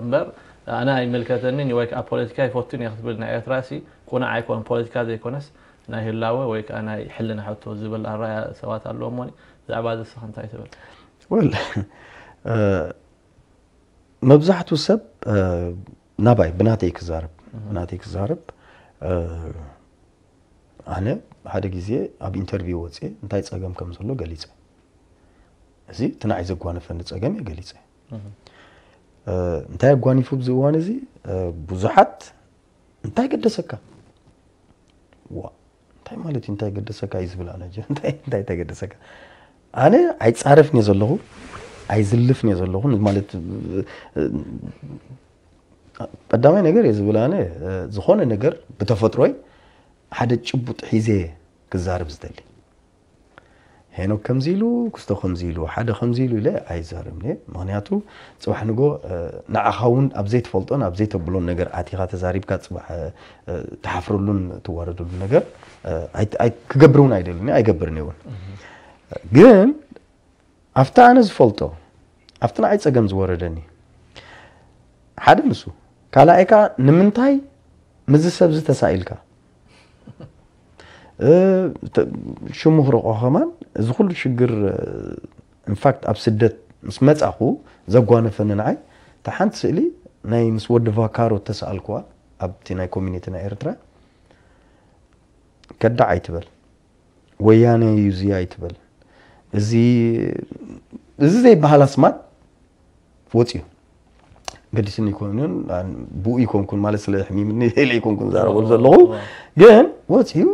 مر أنا الملكة تنيني ويك أبوليتيكا يفوتني يخطب لنا عيات راسي كون عايكون بوليتيكا دي كونس ناهي اللاوة ويك أنا يحلنا حطو زبل الرأي سوات اللوموني ብዛዕባ ዝስኻ እንታይ ትብል ወል መብዛሕትኡ ሰብ ናባይ ብናተይ ክዛርብ ብናተይ ክዛርብ ኣነ ሓደ ግዜ ኣብ ኢንተርቪው ወፅ እንታይ ፀገም ከም ዘሎ ገሊፀ እዚ እቲ ናይ ዘጓነፈኒ ፀገም እየ ገሊፀ እንታይ ኣጓኒፉ ብዚ እዋን እዚ ብዙሓት እንታይ ገደሰካ ዋ እንታይ ማለት እዩ እንታይ ገደሰካ እዩ ዝብል ኣነ እንታይ ተገደሰካ ኣነ ኣይፃረፍን እየ ዘለኹ ኣይዝልፍን እየ ዘለኹ ማለት ቀዳማይ ነገር እየ ዝብል ኣነ ዝኾነ ነገር ብተፈጥሮይ ሓደ ጭቡጥ ሒዜ ክዛርብ ዝደሊ ሄኖክ ከምዚ ኢሉ ክስቶ ከምዚ ኢሉ ሓደ ከምዚ ኢሉ ኢለ ኣይዛርብ እየ ምክንያቱ ፅባሕ ንጎ ንዓኻ እውን ኣብ ዘይትፈልጦን ኣብ ዘይተብሎን ነገር ኣቲኻ ተዛሪብካ ፅባሕ ተሓፍረሉን ትዋረደሉ ነገር ክገብር እውን ኣይደልን ኣይገብርኒ እውን ግን ኣብቲ ኣነ ዝፈልጦ ኣብቲ ንኣይ ፀገም ዝወረደኒ ሓደ ንሱ ካልኣይ ከዓ ንምንታይ ምዝ ሰብ ዝተሳኢልካ ሽሙ ክርቆ ኸማን እዚ ኩሉ ሽግር ንፋክት ኣብ ስደት ምስ መፃኹ ዘጓነፈኒ ንዓይ እቲ ሓንቲ ስእሊ ናይ ምስ ወዲ ቫካሮ ተሰኣልክዋ ኣብቲ ናይ ኮሚኒቲ ናይ ኤርትራ ከዳዓ ኣይትበል ወያነ ዩዝያ ዝያ ኣይትበል እዚ እዚ ዘይበሃል ኣስማት ወፂኡ ገዲስን ይኮንን ብኡ ይኮንኩን ማለት ስለ ሕሚምኒ ኢለ ይኮንኩን ዛረበሉ ዘለኹ ግን ወፂኡ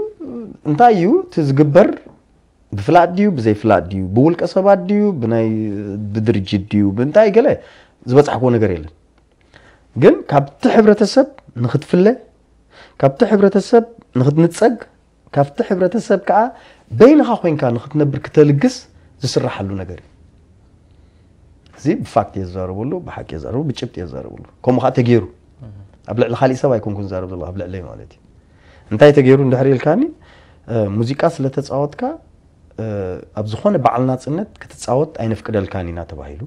እንታይ እዩ እቲ ዝግበር ብፍላጥ ድዩ ብዘይፍላጥ ድዩ ብውልቀ ሰባት ድዩ ብናይ ብድርጅት ድዩ ብእንታይ ገለ ዝበፃሕኮ ነገር የለን ግን ካብቲ ሕብረተሰብ ንክትፍለ ካብቲ ሕብረተሰብ ንክትንፀግ ካብቲ ሕብረተሰብ ከዓ በይንኻ ኮንካ ንክትነብር ክተልግስ ዝስራሓሉ ነገር እዩ እዚ ብፋክት እየ ዝዛረበሉ ብሓቂ እየ ዝዛረበሉ ብጭብጢ እየ ዝዛረበሉ ከምኡ ከዓ ተገይሩ ኣብ ልዕሊ ካሊእ ሰብ ኣይኮንኩን ዝዛረብ ዘለኹ ኣብ ልዕለይ ማለት እዩ እንታይ ተገይሩ እንድሕር ኢልካኒ ሙዚቃ ስለተፃወትካ ኣብ ዝኾነ በዓል ናፅነት ክትፃወት ኣይንፍቅደልካን ኢና ተባሂሉ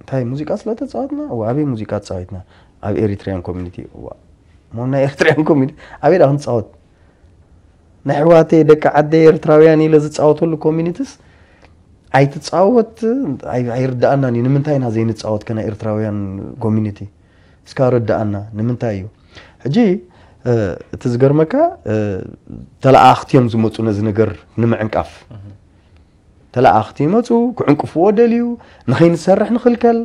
እንታይ ሙዚቃ ስለተፃወትና ኣበይ ሙዚቃ ተፃወትና ኣብ ኤሪትርያን ኮሚኒቲ ናይ ኤርትርያን ኮሚኒቲ ኣበይ ዳ ክንፃወት ናይ ሕዋተይ ደቂ ዓደይ ኤርትራውያን ኢለ ዝፃወተሉ ኮሚኒቲስ ኣይትፃወት ኣይርዳእና ኒ ንምንታይ ኢና ዘይንፃወት ከና ኤርትራውያን ኮሚኒቲ እስካ ርዳእና ንምንታይ እዩ ሕጂ እቲ ዝገርመካ ተለኣኽትዮም ዝመፁ ነዚ ነገር ንምዕንቃፍ ተለኣኽቲ ይመፁ ክዕንቅፍዎ ደልዩ ንኸይንሰርሕ ንኽልከል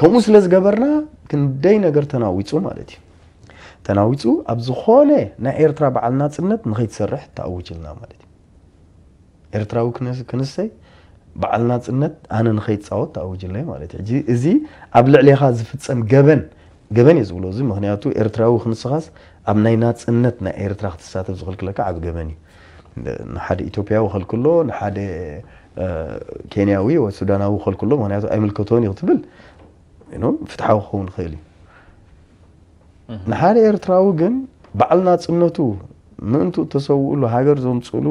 ከምኡ ስለ ዝገበርና ክንደይ ነገር ተናዊፁ ማለት እዩ ተናዊፁ ኣብ ዝኾነ ናይ ኤርትራ በዓል ናፅነት ንኸይትሰርሕ ተኣውጅልና ማለት እዩ ኤርትራዊ ክንሰይ በዓል ናፅነት ኣነ ንኸይፃወት ተኣውጅለይ ማለት እዩ ሕጂ እዚ ኣብ ልዕሊኻ ዝፍፀም ገበን ገበን እየ ዝብሎ እዚ ምክንያቱ ኤርትራዊ ክንስኻስ ኣብ ናይ ናፅነት ናይ ኤርትራ ክትሳተፍ ዝኽልክለካ ዓብ ገበን እዩ ንሓደ ኢትዮጵያዊ ክኸልክሎ ንሓደ ኬንያዊ ወይ ሱዳናዊ ክኸልክሎ ምክንያቱ ኣይምልከቶን እዩ ክትብል ፍትሓዊ ክኸውን ይኽእል እዩ ንሓደ ኤርትራዊ ግን በዓል ናፅነቱ ምእንቱ እተሰውኡሉ ሃገር ዘምፅሉ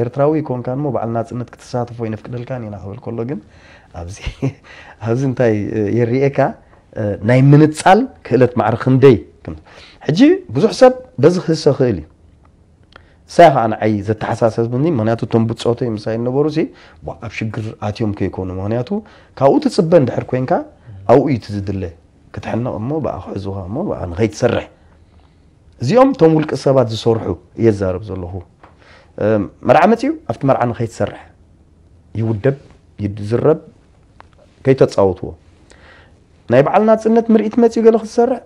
ኤርትራዊ ኮንካ ሞ በዓል ናፅነት ክትሳተፎ ይንፍቅደልካን ኢና ክብል ከሎ ግን ኣብዚ ኣብዚ እንታይ የርእካ ናይ ምንፃል ክእለት ማዕሪ ክንደይ ሕጂ ብዙሕ ሰብ በዚ ክህሰ ክእል እዩ ሳይ ከዓ ንዓይ ዘተሓሳሰብኒ ምክንያቱ እቶም ብፆቶ ምሳይ ነበሩ ሲ ኣብ ሽግር ኣትዮም ከይኮኑ ምክንያቱ ካብኡ ትፅበ እንድሕር ኮንካ ኣብኡ እዩ ትዝድለ ክትሕነቕ እሞ ብኣ ክሕዙካ እሞ ንኸይትሰርሕ እዚኦም እቶም ውልቀ ሰባት ዝሰርሑ እየ ዛርብ ዘለኹ መርዓ መፅኡ ኣብቲ መርዓ ንከይትሰርሕ ይውደብ ይዝረብ ከይተፃወትዎ ናይ በዓልና ፅነት ምርኢት መፅኡ ገለ ክትሰርሕ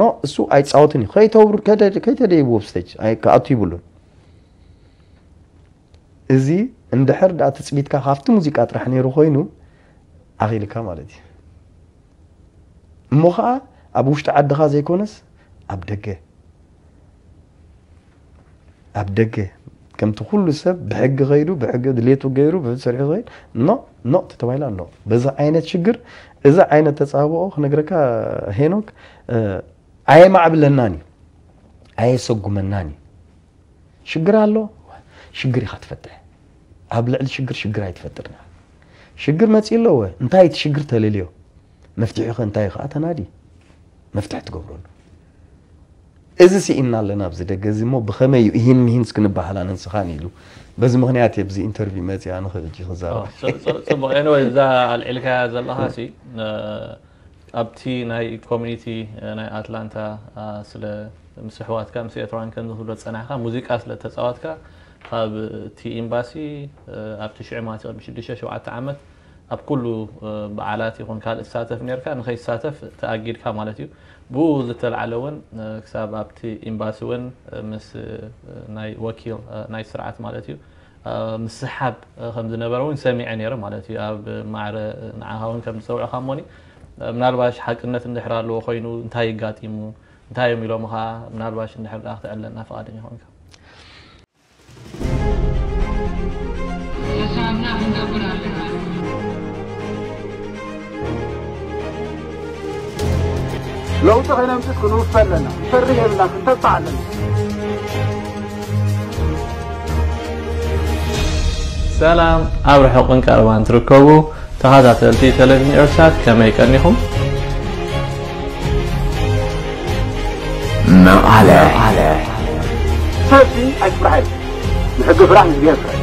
ኖ እሱ ኣይፃወትን እዩ ከይተደይብዎ ስተጅ ኣቱ ይብሉን እዚ እንድሕር ዳ ትፅቢትካ ካብቲ ሙዚቃ ጥራሕ ነይሩ ኮይኑ ኣኺልካ ማለት እዩ እሞ ከዓ ኣብ ውሽጢ ዓድኻ ዘይኮነስ ኣብ ደገ ኣብ ደገ ከምትኩሉ ሰብ ብሕጊ ኸይዱ ብሕጊ ድሌቱ ገይሩ ብሰሪሑ ኸይድ ኖ ኖ ተተባሂላ ኣሎ በዛ ዓይነት ሽግር እዛ ዓይነት ተፃብኦ ክነግረካ ሄኖክ ኣየማዕብለናን እዩ ኣየሰጉመናን እዩ ሽግር ኣሎ ሽግር ኢኻ ትፈትሕ ኣብ ልዕሊ ሽግር ሽግር ኣይትፈጥርና ሽግር መፂ ኣለወ እንታይ እቲ ሽግር ተልልዮ መፍትሒ ኸ እንታይ ከዓ ተናዲ መፍትሒ ትገብረሉ إذا سئنا لنا بزيد جزء مو بخمة يهين مهين سكن بحالنا نسخان يلو بس ما هني عتيب زي انترفيو ما زي أنا خذ جي خزار. سو سو أنا وإذا على إلك هذا الله هسي أبتي ناي كوميونيتي ناي أتلانتا سل مسحوات كام سي أتران كان ذهول رت سنحها موسيقى سل تسوات كا خاب تي إمباسي أبتي شو عمات أو مش ليش شو عتعمت أب كله بعلاقة يكون كان الساتف نيركا نخي الساتف تأجير كام على تيو بو لتل علون اه، كساب ابتي امباسون اه، مس اه، ناي وكيل ناي سرعات مالتي مسحب خمس نبر وين سامي عنيره مالتي اب معر نعاهون كم سوع خاموني منالباش حق النت نحرا لو خوينو انتاي قاتيمو انتاي ميلو مها منالباش نحرا اخت علنا فادني هونك يا سامنا من دبران لو تغينا مسكن وفلنا شريه لنا خطط تعلم سلام أبرح حقن كاروان تركبو تهذا تلتي تلفن إرشاد كما يكنهم ما على على سيدي أكبر حد نحق فرح نبيا فرح